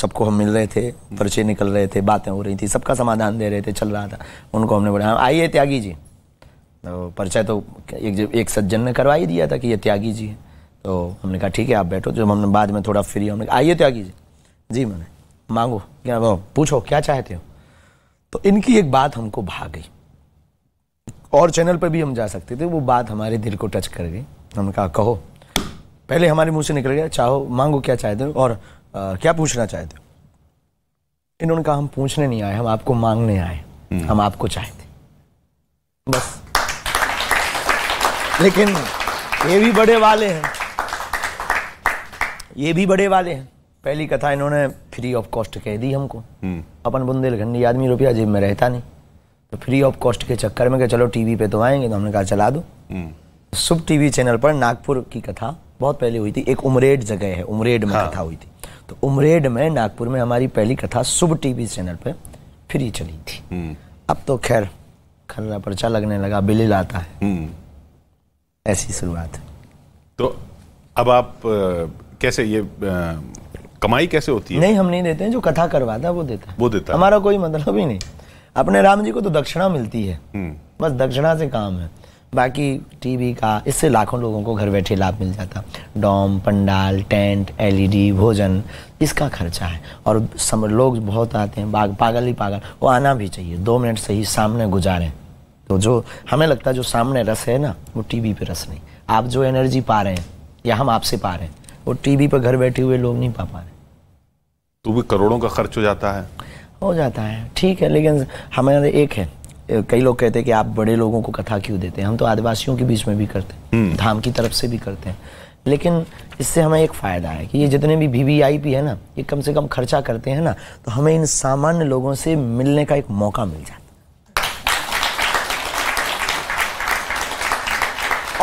सबको हम मिल रहे थे पर्चे निकल रहे थे बातें हो रही थी सबका समाधान दे रहे थे चल रहा था उनको हमने बोला हाँ, आइए त्यागी जी तो पर्चा तो एक एक सज्जन ने करवा ही दिया था कि ये त्यागी जी है तो हमने कहा ठीक है आप बैठो जब हमने बाद में थोड़ा फ्री हमने कहा आइए त्यागी जी जी मैंने मांगो क्या वो पूछो क्या चाहते हो तो इनकी एक बात हमको भाग गई और चैनल पर भी हम जा सकते थे वो बात हमारे दिल को टच कर गई हमने कहा कहो पहले हमारे मुंह से निकल गया चाहो मांगो क्या चाहते हो और आ, क्या पूछना चाहते हो इन्होंने कहा हम पूछने नहीं आए हम आपको मांगने आए हम्म। हम आपको चाहते बस लेकिन ये भी बड़े वाले हैं ये भी बड़े वाले हैं पहली कथा इन्होंने फ्री ऑफ कॉस्ट कह दी हमको हम्म। अपन बुंदेलखंडी आदमी रुपया जेब में रहता नहीं तो फ्री ऑफ कॉस्ट के चक्कर में कि चलो टीवी पे तो आएंगे तो हमने कहा चला दो हम्म। सुब टीवी चैनल पर नागपुर की कथा बहुत पहले हुई थी एक उमरेड जगह है उमरेड में हाँ। कथा हुई थी तो उमरेड में नागपुर में हमारी पहली कथा सुब टीवी चैनल पर फ्री चली थी हम्म। अब तो खैर खर्रा पर्चा लगने लगा बिलिल आता है हम्म। ऐसी शुरुआत
तो अब आप कैसे
ये आ, कमाई कैसे होती है नहीं हम नहीं देते हैं जो कथा करवाता है वो देता है वो देता हमारा कोई मतलब ही नहीं अपने राम जी को तो दक्षिणा मिलती है हम्म। बस दक्षिणा से काम है बाकी टीवी का इससे लाखों लोगों को घर बैठे लाभ मिल जाता डॉम पंडाल टेंट एलईडी भोजन इसका खर्चा है और सम लोग बहुत आते हैं बाग पागल ही पागल वो आना भी चाहिए दो मिनट से ही सामने गुजारें तो जो हमें लगता है जो सामने रस है ना वो टीवी पे रस नहीं आप जो एनर्जी पा रहे हैं या हम आपसे पा रहे हैं वो टीवी पर घर बैठे हुए लोग नहीं पा पा रहे
तो भी करोड़ों का खर्च
हो जाता है हो जाता है ठीक है लेकिन हमारे एक है कई लोग कहते हैं कि आप बड़े लोगों को कथा क्यों देते हैं हम तो आदिवासियों के बीच में भी करते हैं हम्म। धाम की तरफ से भी करते हैं लेकिन इससे हमें एक फ़ायदा है कि ये जितने भी वी वी आई पी है ना ये कम से कम खर्चा करते हैं ना तो हमें इन सामान्य लोगों से मिलने का एक मौका मिल जाता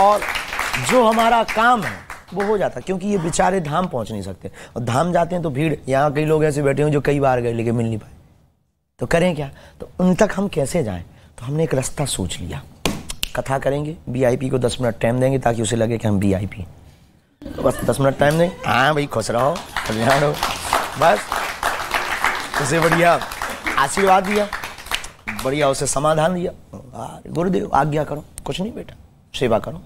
और जो हमारा काम है वो हो जाता क्योंकि ये बेचारे धाम पहुंच नहीं सकते और धाम जाते हैं तो भीड़ यहाँ कई लोग ऐसे बैठे हैं जो कई बार गए लेकिन मिल नहीं पाए तो करें क्या तो उन तक हम कैसे जाएं तो हमने एक रास्ता सोच लिया कथा करेंगे वीआईपी को दस मिनट टाइम देंगे ताकि उसे लगे कि हम वीआईपी तो बस दस मिनट टाइम देंगे हाँ भाई खुश रहो कल्याण हो बस उसे बढ़िया आशीर्वाद दिया बढ़िया उसे समाधान दिया गुरुदेव आज्ञा करो कुछ नहीं बेटा सेवा करो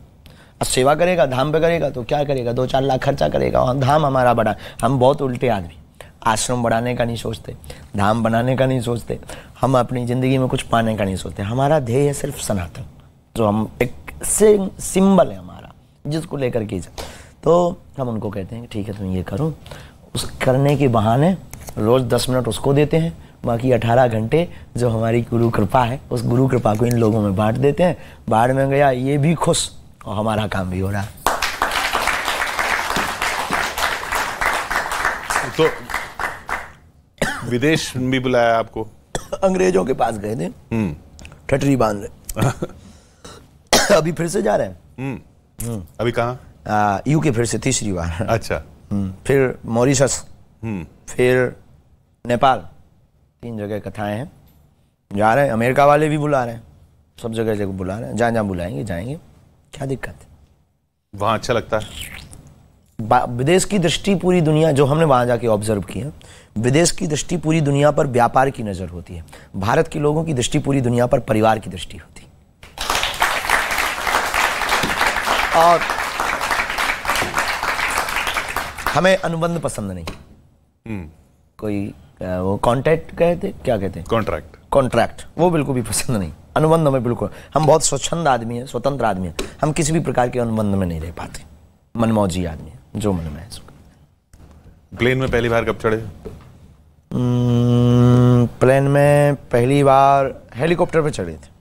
अब सेवा करेगा धाम पे करेगा तो क्या करेगा दो चार लाख खर्चा करेगा धाम हमारा बड़ा हम बहुत उल्टे आदमी आश्रम बढ़ाने का नहीं सोचते धाम बनाने का नहीं सोचते हम अपनी ज़िंदगी में कुछ पाने का नहीं सोचते हमारा ध्येय है सिर्फ सनातन जो हम एक सिंबल है हमारा जिसको लेकर के तो हम उनको कहते हैं ठीक है तुम ये करो उस करने के बहाने रोज़ दस मिनट उसको देते हैं बाकी अठारह घंटे जो हमारी गुरु कृपा है उस गुरु कृपा को इन लोगों में बांट देते हैं बाढ़ में गया ये भी खुश और हमारा काम भी हो रहा है
तो विदेश भी बुलाया आपको
अंग्रेजों के पास गए थे हम्म। ठटरी बांध रहे अभी फिर से जा रहे हैं हम्म। हम्म। अभी कहाँ यूके फिर से तीसरी बार अच्छा फिर मॉरिशस फिर नेपाल तीन जगह कथाएं हैं जा रहे हैं अमेरिका वाले भी बुला रहे हैं सब जगह जगह बुला रहे हैं जहाँ जहाँ बुलाएंगे जाएंगे क्या दिक्कत है
वहाँ अच्छा लगता है
विदेश की दृष्टि पूरी दुनिया जो हमने वहाँ जाके ऑब्जर्व किया विदेश की दृष्टि पूरी दुनिया पर व्यापार की नज़र होती है भारत के लोगों की दृष्टि पूरी दुनिया पर परिवार की दृष्टि होती और हमें अनुबंध पसंद नहीं हम्म। कोई वो कॉन्ट्रैक्ट कहते क्या कहते हैं कॉन्ट्रैक्ट कॉन्ट्रैक्ट वो बिल्कुल भी पसंद नहीं अनुबंध हमें बिल्कुल हम बहुत स्वच्छंद आदमी है स्वतंत्र आदमी है हम किसी भी प्रकार के अनुबंध में नहीं रह पाते मनमौजी आदमी है जो मन में प्लेन में पहली बार कब चढ़े प्लेन हम्म, में पहली बार हेलीकॉप्टर पर चढ़े थे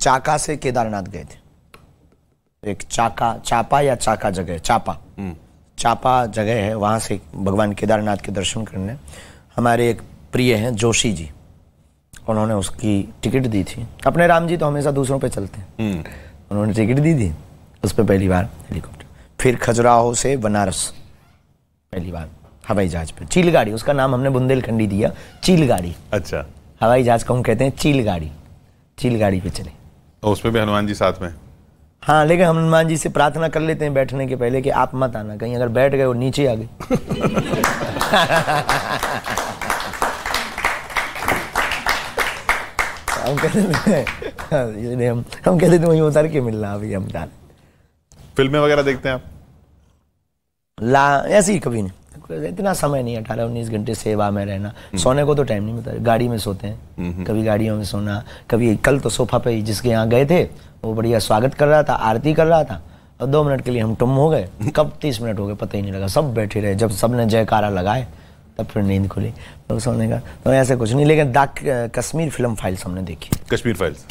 चाका से केदारनाथ गए थे एक चाका चापा या चाका जगह चापा हम्म। चापा जगह है वहाँ से भगवान केदारनाथ के दर्शन करने हमारे एक प्रिय हैं जोशी जी उन्होंने उसकी टिकट दी थी अपने राम जी तो हमेशा दूसरों पे चलते हैं हम्म। उन्होंने टिकट दी थी उस पर पहली बार हेलीकॉप्टर फिर खजुराहो से बनारस पहली बार हवाई जहाज पर चील गाड़ी उसका नाम हमने बुंदेलखंडी दिया चील गाड़ी अच्छा हवाई जहाज को हम कहते हैं चील गाड़ी चील गाड़ी पे चले तो उसमें
भी हनुमान जी साथ में
हाँ लेकिन हनुमान जी से प्रार्थना कर लेते हैं बैठने के पहले कि आप मत आना कहीं अगर बैठ गए वो नीचे आ गए हम कहते थे हाँ, हम कहते थे वहीं उतर के मिलना अभी हम जान फिल्में वगैरह देखते हैं आप ला ऐसी कभी नहीं इतना समय नहीं अठारह उन्नीस घंटे सेवा में रहना हम्म। सोने को तो टाइम नहीं मिलता गाड़ी में सोते हैं कभी गाड़ियों में सोना कभी कल तो सोफा पे जिसके यहाँ गए थे वो बढ़िया स्वागत कर रहा था आरती कर रहा था और दो मिनट के लिए हम टुम हो गए कब तीस मिनट हो गए पता ही नहीं लगा सब बैठे रहे जब सब ने जयकारा लगाए तब फिर नींद खुली तो सोने का तो ऐसे कुछ नहीं लेकिन दाग कश्मीर फिल्म फाइल्स हमने देखी कश्मीर फाइल्स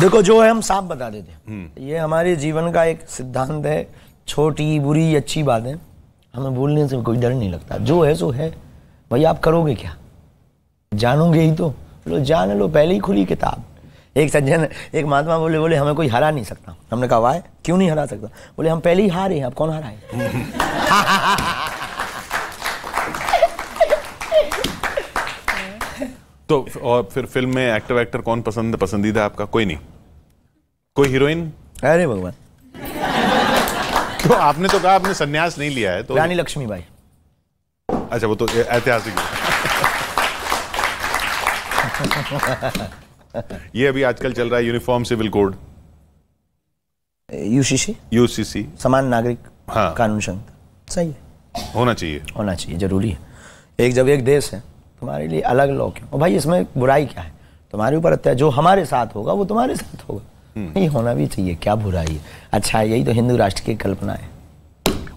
देखो जो है हम साफ बता देते हैं ये हमारे जीवन का एक सिद्धांत है छोटी बुरी अच्छी बात है हमें बोलने से कोई डर नहीं लगता जो है सो है भाई आप करोगे क्या जानोगे ही तो लो जान लो पहले ही खुली किताब एक सज्जन एक महात्मा बोले बोले हमें कोई हरा नहीं सकता हमने कहा वाय क्यों नहीं हरा सकता बोले हम पहले ही हारे हैं आप कौन हराए
तो और फिर फिल्म में एक्टर एक्टर कौन पसंद पसंदीदा आपका कोई नहीं कोई हीरोइन अरे भगवान तो आपने तो कहा आपने सन्यास नहीं लिया है तो रानी लक्ष्मी बाई अच्छा वो तो ऐतिहासिक ये अभी आजकल चल रहा है uniform civil code
UCC UCC समान नागरिक हाँ कानून संघ सही है होना चाहिए होना चाहिए जरूरी है एक जब एक देश है तुम्हारे लिए अलग लॉ क्यों और भाई इसमें बुराई क्या है तुम्हारे ऊपर अत्याचार जो हमारे साथ होगा वो तुम्हारे साथ होगा ये हम्म। होना भी चाहिए क्या बुराई है अच्छा यही तो हिंदू राष्ट्र की कल्पना है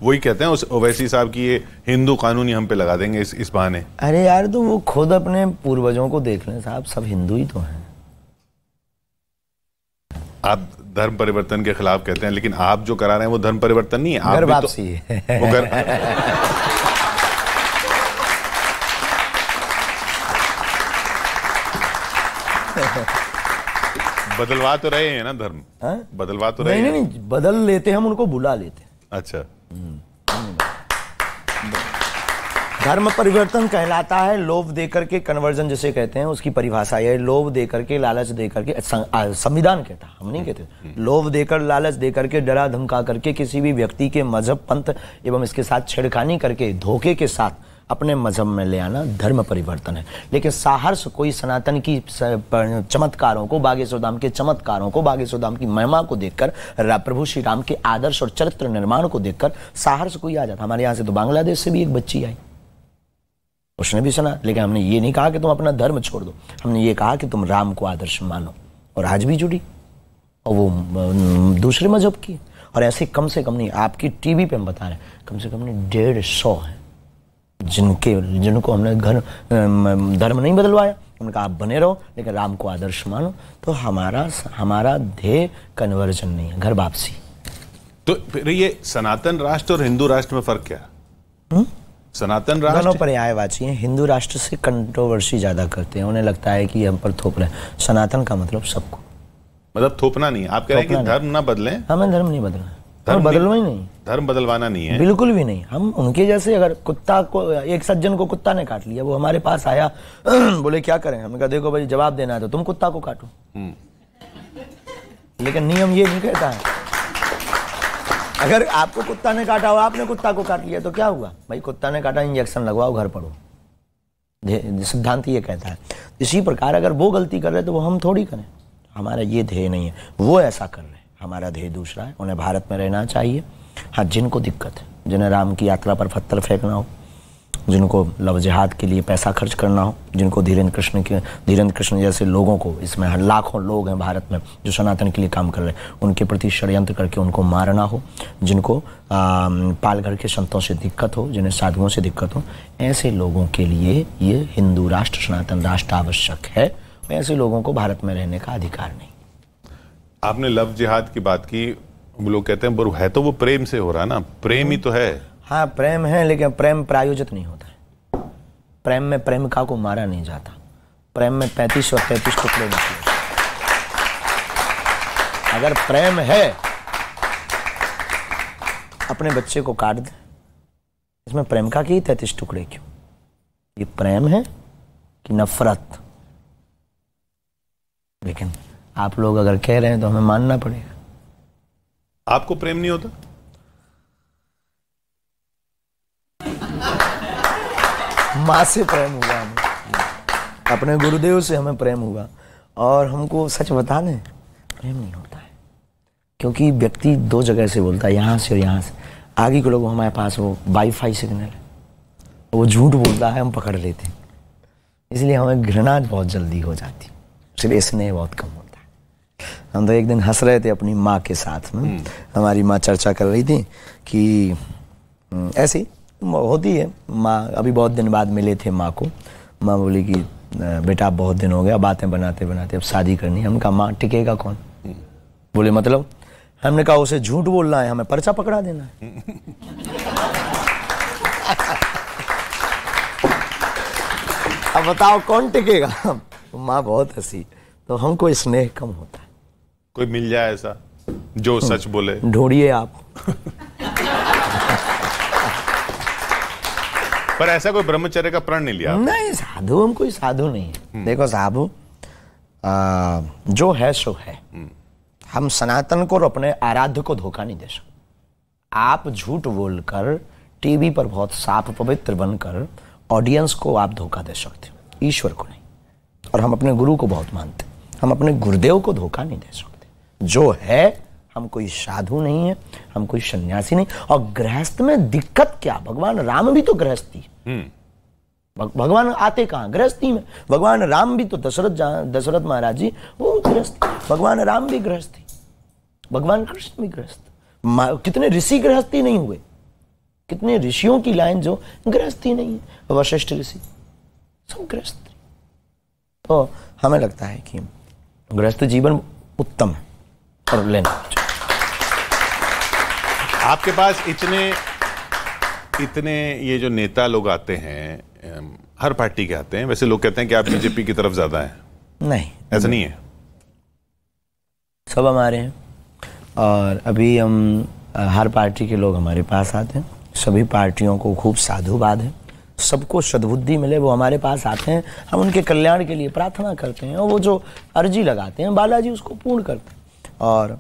वही कहते हैं उस ओवैसी साहब की ये हिंदू कानून ही हम पे लगा देंगे इस इस बहाने
अरे यार तो वो खुद अपने पूर्वजों को देख लें साहब सब हिंदू ही तो हैं
आप धर्म परिवर्तन के खिलाफ कहते हैं लेकिन आप जो करा रहे हैं वो धर्म परिवर्तन नहीं है आप तो वापसी
तो, है वो कर...
बदलवा तो रहे हैं ना धर्म हा? बदलवा तो रहे नहीं, नहीं नहीं
बदल लेते हम उनको बुला लेते हैं अच्छा हम्म। धर्म परिवर्तन कहलाता है लोभ देकर के कन्वर्जन जैसे कहते हैं उसकी परिभाषा है लोभ देकर के लालच देकर के संविधान कहता हम नहीं कहते हम्म, हम्म। लोभ देकर लालच देकर के डरा धमका करके किसी भी व्यक्ति के मजहब पंथ एवं इसके साथ छेड़खानी करके धोखे के साथ अपने मजहब में ले आना धर्म परिवर्तन है लेकिन साहर्ष कोई सनातन की चमत्कारों को बागेश्वर धाम के चमत्कारों को बागेश्वर धाम की महिमा को देखकर प्रभु श्री राम के आदर्श और चरित्र निर्माण को देखकर साहर्ष कोई आ जाता हमारे यहाँ से तो बांग्लादेश से भी एक बच्ची आई उसने भी सुना लेकिन हमने ये नहीं कहा कि तुम अपना धर्म छोड़ दो हमने ये कहा कि तुम राम को आदर्श मानो और आज भी जुड़ी और वो दूसरे मजहब की और ऐसे कम से कम नहीं आपकी टीवी पे हम बता रहे हैं कम से कम नहीं डेढ़ सौ है जिनके जिनको हमने घर धर्म नहीं बदलवाया उनका आप बने रहो लेकिन राम को आदर्श मानो तो हमारा हमारा ध्येय कन्वर्जन नहीं है घर वापसी
तो फिर ये सनातन राष्ट्र और हिंदू राष्ट्र में फर्क क्या हुँ? हम्म? सनातन राष्ट्र दोनों
पर्यायवाची हैं हिंदू राष्ट्र से कंट्रोवर्सी ज्यादा करते हैं उन्हें लगता है कि हम पर थोप रहे सनातन का मतलब सबको
मतलब थोपना नहीं आप कह रहे हैं कि धर्म ना बदलें हमें धर्म
नहीं बदलना धर्म बदलवा
ही नहीं धर्म बदलवाना नहीं है
बिल्कुल भी नहीं हम उनके जैसे अगर कुत्ता को एक सज्जन को कुत्ता ने काट लिया वो हमारे पास आया बोले क्या करें हमने कहा देखो भाई जवाब देना है तो तुम कुत्ता को काटो
हम्म।
लेकिन नियम ये नहीं कहता है अगर आपको कुत्ता ने काटा हो आपने कुत्ता को काट लिया तो क्या हुआ भाई कुत्ता ने काटा इंजेक्शन लगवाओ घर पर सिद्धांत ये कहता है इसी प्रकार अगर वो गलती कर रहे तो वो हम थोड़ी करें हमारा ये ध्येय नहीं है वो ऐसा कर रहे हैं हमारा ध्येय दूसरा है उन्हें भारत में रहना चाहिए हाँ जिनको दिक्कत है जिन्हें राम की यात्रा पर पत्थर फेंकना हो जिनको लव जिहाद के लिए पैसा खर्च करना हो जिनको धीरेन्द्र कृष्ण के धीरेन्द्र कृष्ण जैसे लोगों को इसमें हर लाखों लोग हैं भारत में जो सनातन के लिए काम कर रहे हैं उनके प्रति षड्यंत्र करके उनको मारना हो जिनको पालघर के संतों से दिक्कत हो जिन्हें साधुओं से दिक्कत हो ऐसे लोगों के लिए ये हिंदू राष्ट्र सनातन राष्ट्र आवश्यक है ऐसे लोगों को भारत में रहने का अधिकार नहीं
आपने लव जिहाद की बात की लोग कहते हैं है तो वो प्रेम से हो रहा है ना प्रेम ही तो है
हाँ प्रेम है लेकिन प्रेम प्रायोजित नहीं होता है प्रेम में प्रेमिका को मारा नहीं जाता प्रेम में पैंतीस और तैतीस टुकड़े निकले अगर प्रेम है अपने बच्चे को काट दे इसमें प्रेमिका की तैतीस टुकड़े क्यों ये प्रेम है कि नफरत लेकिन आप लोग अगर कह रहे हैं तो हमें मानना पड़ेगा
आपको प्रेम नहीं होता
माँ से प्रेम हुआ हमें अपने गुरुदेव से हमें प्रेम हुआ और हमको सच बता दें प्रेम नहीं होता है क्योंकि व्यक्ति दो जगह से बोलता है यहाँ से और यहाँ से आगे के लोग हमारे पास वो वाईफाई सिग्नल है वो झूठ बोलता है हम पकड़ लेते हैं इसलिए हमें घृणा बहुत जल्दी हो जाती है सिर्फ स्नेह बहुत कम हम तो एक दिन हंस रहे थे अपनी माँ के साथ में हम्म। हमारी माँ चर्चा कर रही थी कि हम्म, ऐसी होती है माँ अभी बहुत दिन बाद मिले थे माँ को माँ बोली कि बेटा बहुत दिन हो गया बातें बनाते बनाते अब शादी करनी हम कहा माँ टिकेगा कौन हम्म। बोले मतलब हमने कहा उसे झूठ बोलना है हमें पर्चा पकड़ा देना है अब बताओ कौन टिकेगा माँ बहुत हंसी तो हमको स्नेह कम होता है
कोई मिल जाए ऐसा जो हम्म। सच बोले
ढूंढिए आप पर ऐसा कोई ब्रह्मचर्य का प्रण नहीं लिया नहीं साधु हम कोई साधु नहीं है हम्म। देखो साधु जो है सो है हम्म। हम सनातन को और अपने आराध्य को धोखा नहीं दे सकते आप झूठ बोलकर टीवी पर बहुत साफ पवित्र बनकर ऑडियंस को आप धोखा दे सकते हो ईश्वर को नहीं और हम अपने गुरु को बहुत मानते हम अपने गुरुदेव को धोखा नहीं दे सकते जो है हम कोई साधु नहीं है हम कोई सन्यासी नहीं और गृहस्थ में दिक्कत क्या भगवान राम भी तो गृहस्थी हम्म। भगवान आते कहा गृहस्थी में भगवान राम भी तो दशरथ दशरथ महाराज जी वो गृहस्थ भगवान राम भी गृहस्थी भगवान कृष्ण भी गृहस्थ कितने ऋषि गृहस्थी नहीं हुए कितने ऋषियों की लाइन जो गृहस्थी नहीं है वशिष्ठ ऋषि सब गृहस्थ तो हमें लगता है कि गृहस्थ जीवन उत्तम है और लेना
आपके पास इतने इतने ये जो नेता लोग आते हैं हर पार्टी के आते हैं वैसे लोग कहते हैं कि आप बीजेपी की तरफ ज्यादा हैं
नहीं ऐसा नहीं है सब हमारे हैं और अभी हम हर पार्टी के लोग हमारे पास आते हैं सभी पार्टियों को खूब साधुवाद है सबको सद्बुद्धि मिले वो हमारे पास आते हैं हम उनके कल्याण के लिए प्रार्थना करते हैं और वो जो अर्जी लगाते हैं बालाजी उसको पूर्ण करते हैं और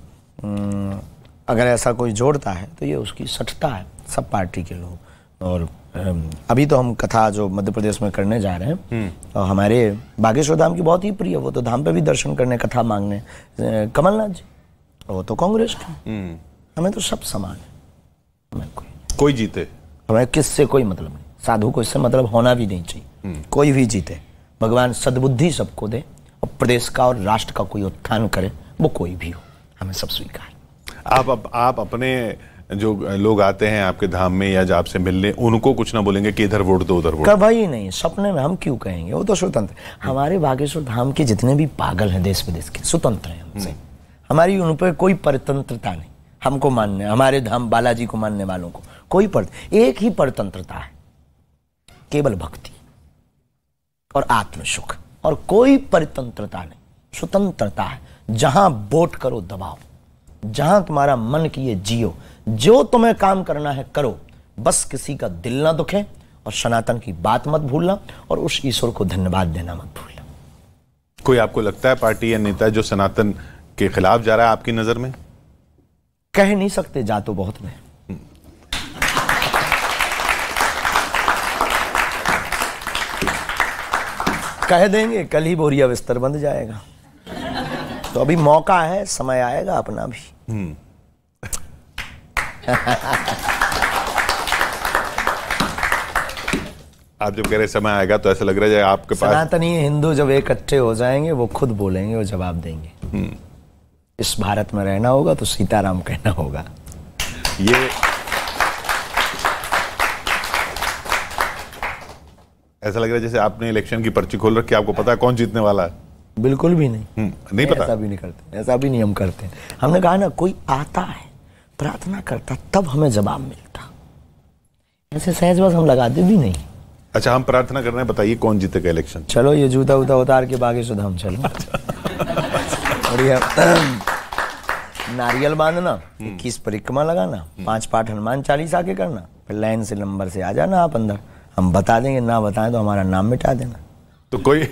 अगर ऐसा कोई जोड़ता है तो ये उसकी सठता है सब पार्टी के लोग और अभी तो हम कथा जो मध्य प्रदेश में करने जा रहे हैं और हम्म। तो हमारे बागेश्वर धाम की बहुत ही प्रिय वो तो धाम पे भी दर्शन करने कथा मांगने कमलनाथ जी वो तो कांग्रेस के हम्म। हमें तो सब समान है हमें कोई कोई जीते हमें किससे कोई मतलब नहीं साधु को इससे मतलब होना भी नहीं चाहिए हम्म। कोई भी जीते भगवान सदबुद्धि सबको दे और प्रदेश का और राष्ट्र का कोई उत्थान करे वो कोई भी हो हमें सब स्वीकार
आप आप, आप अपने जो लोग आते हैं आपके धाम में या जब से मिलने उनको कुछ ना बोलेंगे कि इधर वोट दो उधर वोट
कभी नहीं सपने में हम क्यों कहेंगे वो तो स्वतंत्र हमारे बागेश्वर धाम के जितने भी पागल हैं देश विदेश के स्वतंत्र हैं हमसे हम्म। हमारी उन पर कोई परतंत्रता नहीं हमको मानने हमारे धाम बालाजी को मानने वालों को कोई पर एक ही परतंत्रता है केवल भक्ति और आत्मसुख और कोई परतंत्रता नहीं स्वतंत्रता है जहां वोट करो दबाओ जहां तुम्हारा मन किए जियो जो तुम्हें काम करना है करो बस किसी का दिल ना दुखे और सनातन की बात मत भूलना और उस ईश्वर को धन्यवाद देना मत भूलना कोई आपको
लगता है पार्टी या नेता जो सनातन के खिलाफ जा रहा है आपकी नजर में
कह नहीं सकते जा तो बहुत में कह देंगे कल ही बोरिया बिस्तर बंद जाएगा तो अभी मौका है समय आएगा अपना भी
हम्म। आप जब कह रहे समय आएगा तो ऐसा लग रहा है आपके पास सनातनी
हिंदू जब इकट्ठे हो जाएंगे वो खुद बोलेंगे वो जवाब देंगे हम्म। इस भारत में रहना होगा तो सीताराम कहना होगा
ये ऐसा लग रहा है जैसे आपने इलेक्शन की पर्ची खोल रखी आपको पता है कौन जीतने वाला है
बिल्कुल भी नहीं हम्म, नहीं पता ऐसा भी नहीं करते ऐसा भी नहीं हम करते हमने कहा ना कोई आता है प्रार्थना करता तब हमें जवाब मिलता ऐसे सहज बस हम लगाते भी नहीं अच्छा हम प्रार्थना कर रहे हैं बताइए कौन जीतेगा इलेक्शन चलो ये जूता उता उतार के बागेश्वर धाम चलो बढ़िया नारियल बांधना इक्कीस परिक्रमा लगाना पांच पाठ हनुमान चालीसा के करना फिर लाइन से नंबर से आ जाना आप अंदर हम बता देंगे ना बताएं तो हमारा नाम मिटा देना तो कोई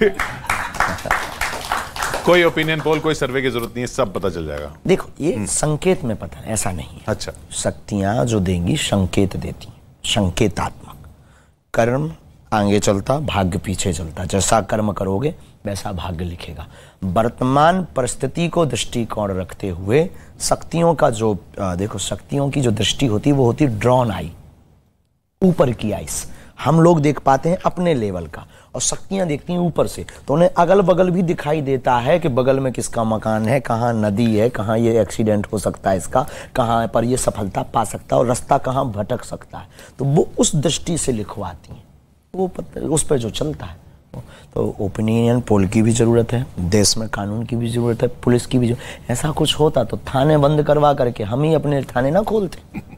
कोई ओपिनियन पोल कोई सर्वे की जरूरत नहीं है सब पता चल जाएगा
देखो ये हम्म। संकेत में पता है ऐसा नहीं है अच्छा शक्तियां जो देंगी संकेत देती संकेतात्मक कर्म आगे चलता भाग्य पीछे चलता जैसा कर्म करोगे वैसा भाग्य लिखेगा वर्तमान परिस्थिति को दृष्टिकोण रखते हुए शक्तियों का जो आ, देखो शक्तियों की जो दृष्टि होती है वो होती ड्रॉन आई ऊपर की आइस हम लोग देख पाते हैं अपने लेवल का और शक्तियाँ देखती हैं ऊपर से तो उन्हें अगल बगल भी दिखाई देता है कि बगल में किसका मकान है कहाँ नदी है कहाँ ये एक्सीडेंट हो सकता है इसका कहाँ पर ये सफलता पा सकता है और रास्ता कहाँ भटक सकता है तो वो उस दृष्टि से लिखवाती हैं वो उस पर जो चलता है तो ओपिनियन पोल की भी ज़रूरत है देश में कानून की भी ज़रूरत है पुलिस की भी ज़रूरत ऐसा कुछ होता तो थाने बंद करवा करके हम ही अपने थाने ना खोलते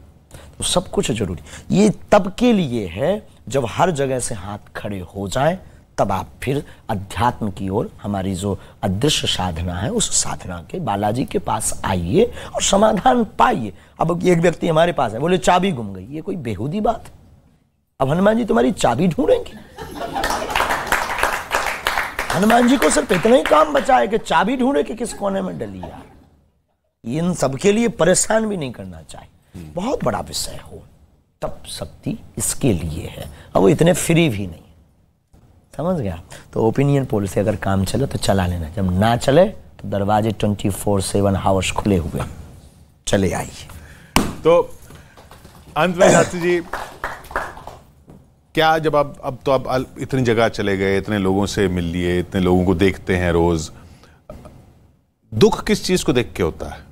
तो सब कुछ जरूरी ये तब के लिए है जब हर जगह से हाथ खड़े हो जाए तब आप फिर अध्यात्म की ओर हमारी जो अदृश्य साधना है उस साधना के बालाजी के पास आइए और समाधान पाइए अब एक व्यक्ति हमारे पास है बोले चाबी गुम गई ये कोई बेहूदी बात है अब हनुमान जी तुम्हारी चाबी ढूंढेंगे हनुमान जी को सिर्फ इतना ही काम बचा है कि चाबी ढूंढे कि किस कोने में डली यार इन सबके लिए परेशान भी नहीं करना चाहिए बहुत बड़ा विषय हो तब शक्ति इसके लिए है अब वो इतने फ्री भी नहीं समझ गया तो ओपिनियन पोल से अगर काम चले तो चला लेना जब ना चले तो दरवाजे ट्वेंटी फोर सेवन हावर्स खुले हुए चले आइए
तो अंत में शास्त्री जी क्या जब आप अब तो आप इतनी जगह चले गए इतने लोगों से मिल लिए इतने लोगों को देखते हैं रोज
दुख किस चीज को देख के होता है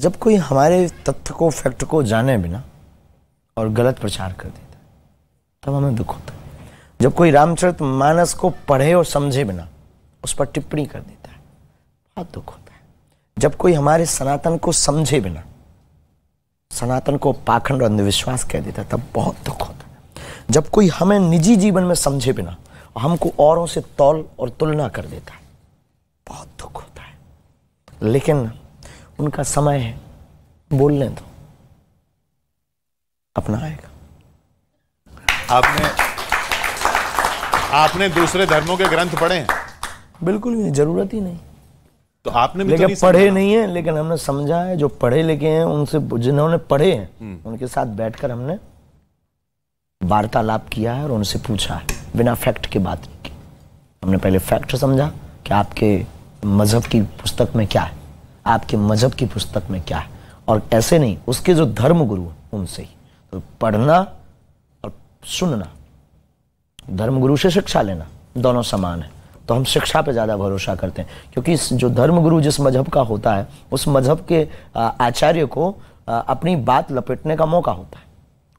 जब कोई हमारे तथ्य को फैक्ट को जाने बिना और गलत प्रचार कर देता है तब हमें दुख होता है जब कोई रामचरित मानस को पढ़े और समझे बिना उस पर टिप्पणी कर देता है बहुत दुख होता है जब कोई हमारे सनातन को समझे बिना सनातन को पाखंड और अंधविश्वास कह देता है तब बहुत दुख होता है जब कोई हमें निजी जीवन में समझे बिना हमको औरों से तौल और तुलना कर देता है बहुत दुख होता है लेकिन उनका समय है बोलने दो तो। अपना आएगा आपने
आपने दूसरे धर्मों के ग्रंथ पढ़े हैं
बिल्कुल भी नहीं जरूरत ही नहीं
तो आपने भी तो लेकिन तो पढ़े
नहीं है लेकिन हमने समझा है जो पढ़े लिखे हैं उनसे जिन्होंने पढ़े हैं हम्म। उनके साथ बैठकर हमने वार्तालाप किया है और उनसे पूछा है बिना फैक्ट के बात नहीं की हमने पहले फैक्ट समझा कि आपके मजहब की पुस्तक में क्या है आपके मजहब की पुस्तक में क्या है और ऐसे नहीं उसके जो धर्म गुरु उनसे ही तो पढ़ना और सुनना धर्मगुरु से शिक्षा लेना दोनों समान है तो हम शिक्षा पे ज़्यादा भरोसा करते हैं क्योंकि जो धर्मगुरु जिस मजहब का होता है उस मजहब के आचार्य को अपनी बात लपेटने का मौका होता है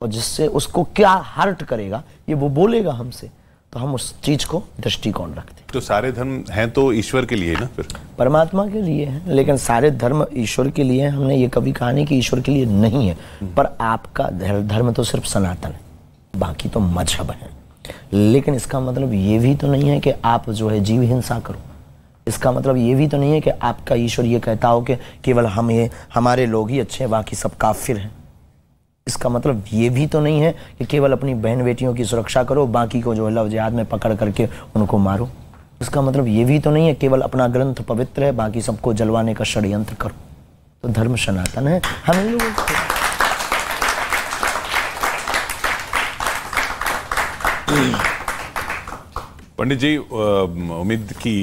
और जिससे उसको क्या हर्ट करेगा ये वो बोलेगा हमसे तो हम उस चीज को दृष्टिकोण रखते
हैं तो सारे धर्म हैं तो ईश्वर के लिए ना
फिर परमात्मा के लिए है लेकिन सारे धर्म ईश्वर के लिए हमने ये कभी कहा नहीं कि ईश्वर के लिए नहीं है हम्म। पर आपका धर्म तो सिर्फ सनातन है बाकी तो मजहब है लेकिन इसका मतलब ये भी तो नहीं है कि आप जो है जीव हिंसा करो इसका मतलब ये भी तो नहीं है कि आपका ईश्वर ये कहता हो कि केवल हम ये हमारे लोग ही अच्छे हैं बाकी सब काफिर हैं इसका मतलब ये भी तो नहीं है कि केवल अपनी बहन बेटियों की सुरक्षा करो बाकी को जो है लव जिहाद में पकड़ करके उनको मारो इसका मतलब ये भी तो नहीं है केवल अपना ग्रंथ पवित्र है बाकी सबको जलवाने का षड्यंत्र करो तो धर्म सनातन है हमें लोगों
पंडित जी उम्मीद की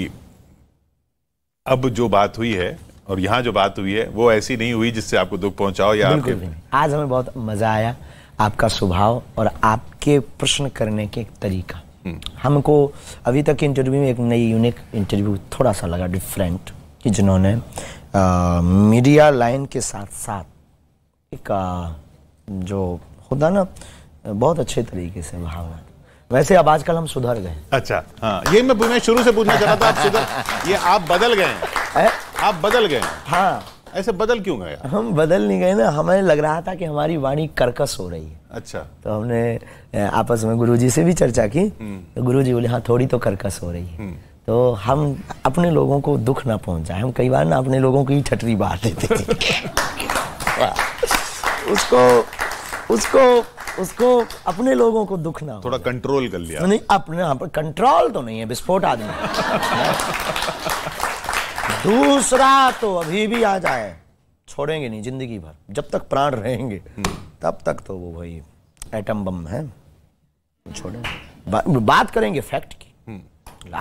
अब जो बात हुई है और यहाँ जो बात हुई है वो ऐसी नहीं हुई जिससे आपको दुख पहुँचाओ या बिल्कुल भी नहीं
आज हमें बहुत मज़ा आया आपका स्वभाव और आपके प्रश्न करने के तरीका हम्म। हमको अभी तक इंटरव्यू में एक नई यूनिक इंटरव्यू थोड़ा सा लगा डिफरेंट कि जिन्होंने मीडिया लाइन के साथ साथ एक आ, जो होता ना बहुत अच्छे तरीके से भावना वैसे अब आजकल हम सुधर गए अच्छा हाँ ये मैं मैं शुरू से पूछना चाहता था आप सुधर
ये आप बदल
गए आप बदल गए हाँ ऐसे बदल क्यों गए हम बदल नहीं गए ना हमें लग रहा था कि हमारी वाणी कर्कश हो रही है अच्छा तो हमने आपस में गुरुजी से भी चर्चा की हम्म। तो गुरुजी बोले हाँ थोड़ी तो कर्कश हो रही है हम्म। तो हम अपने लोगों को दुख ना पहुंचाए हम कई बार ना अपने लोगों की ठटरी बाहर देते उसको उसको उसको अपने लोगों को दुख ना थोड़ा कंट्रोल कर लिया नहीं अपने यहाँ पर कंट्रोल तो नहीं है विस्फोट आदमी दूसरा तो अभी भी आ जाए छोड़ेंगे नहीं जिंदगी भर जब तक प्राण रहेंगे तब तक तो वो भाई एटम बम है छोड़ेंगे बा, बात करेंगे फैक्ट की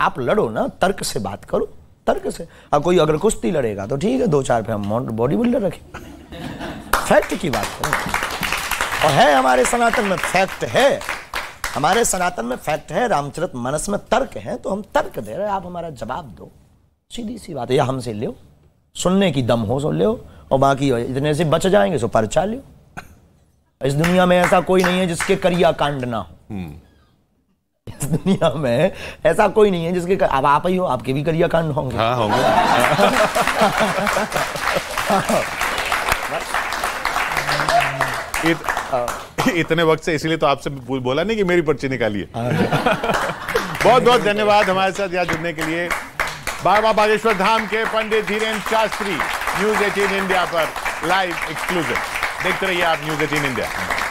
आप लड़ो ना तर्क से बात करो तर्क से अब कोई अगर कुश्ती लड़ेगा तो ठीक है दो चार पे हम बॉडी बिल्डर रखें फैक्ट की बात करें और है हमारे सनातन में फैक्ट है हमारे सनातन में फैक्ट है रामचरित मनस में तर्क है तो हम तर्क दे रहे हैं आप हमारा जवाब दो सीधी सी बात है या हमसे लो सुनने की दम हो सो लो और बाकी इतने से बच जाएंगे सो परचा लो इस दुनिया में ऐसा कोई नहीं है जिसके करिया कांड ना हो हम्म। इस दुनिया में ऐसा कोई नहीं है जिसके कर... अब आप ही हो आपके भी करिया कांड होंगे हाँ, होंगे
हाँ। इतने वक्त से इसलिए तो आपसे बोला नहीं कि मेरी पर्ची निकालिए बहुत बहुत धन्यवाद हमारे साथ यहाँ जुड़ने के लिए बाबा बागेश्वर धाम के Pandit Dhirendra Shastri news eighteen India पर लाइव एक्सक्लूसिव देखते रहिए आप न्यूज एटीन इंडिया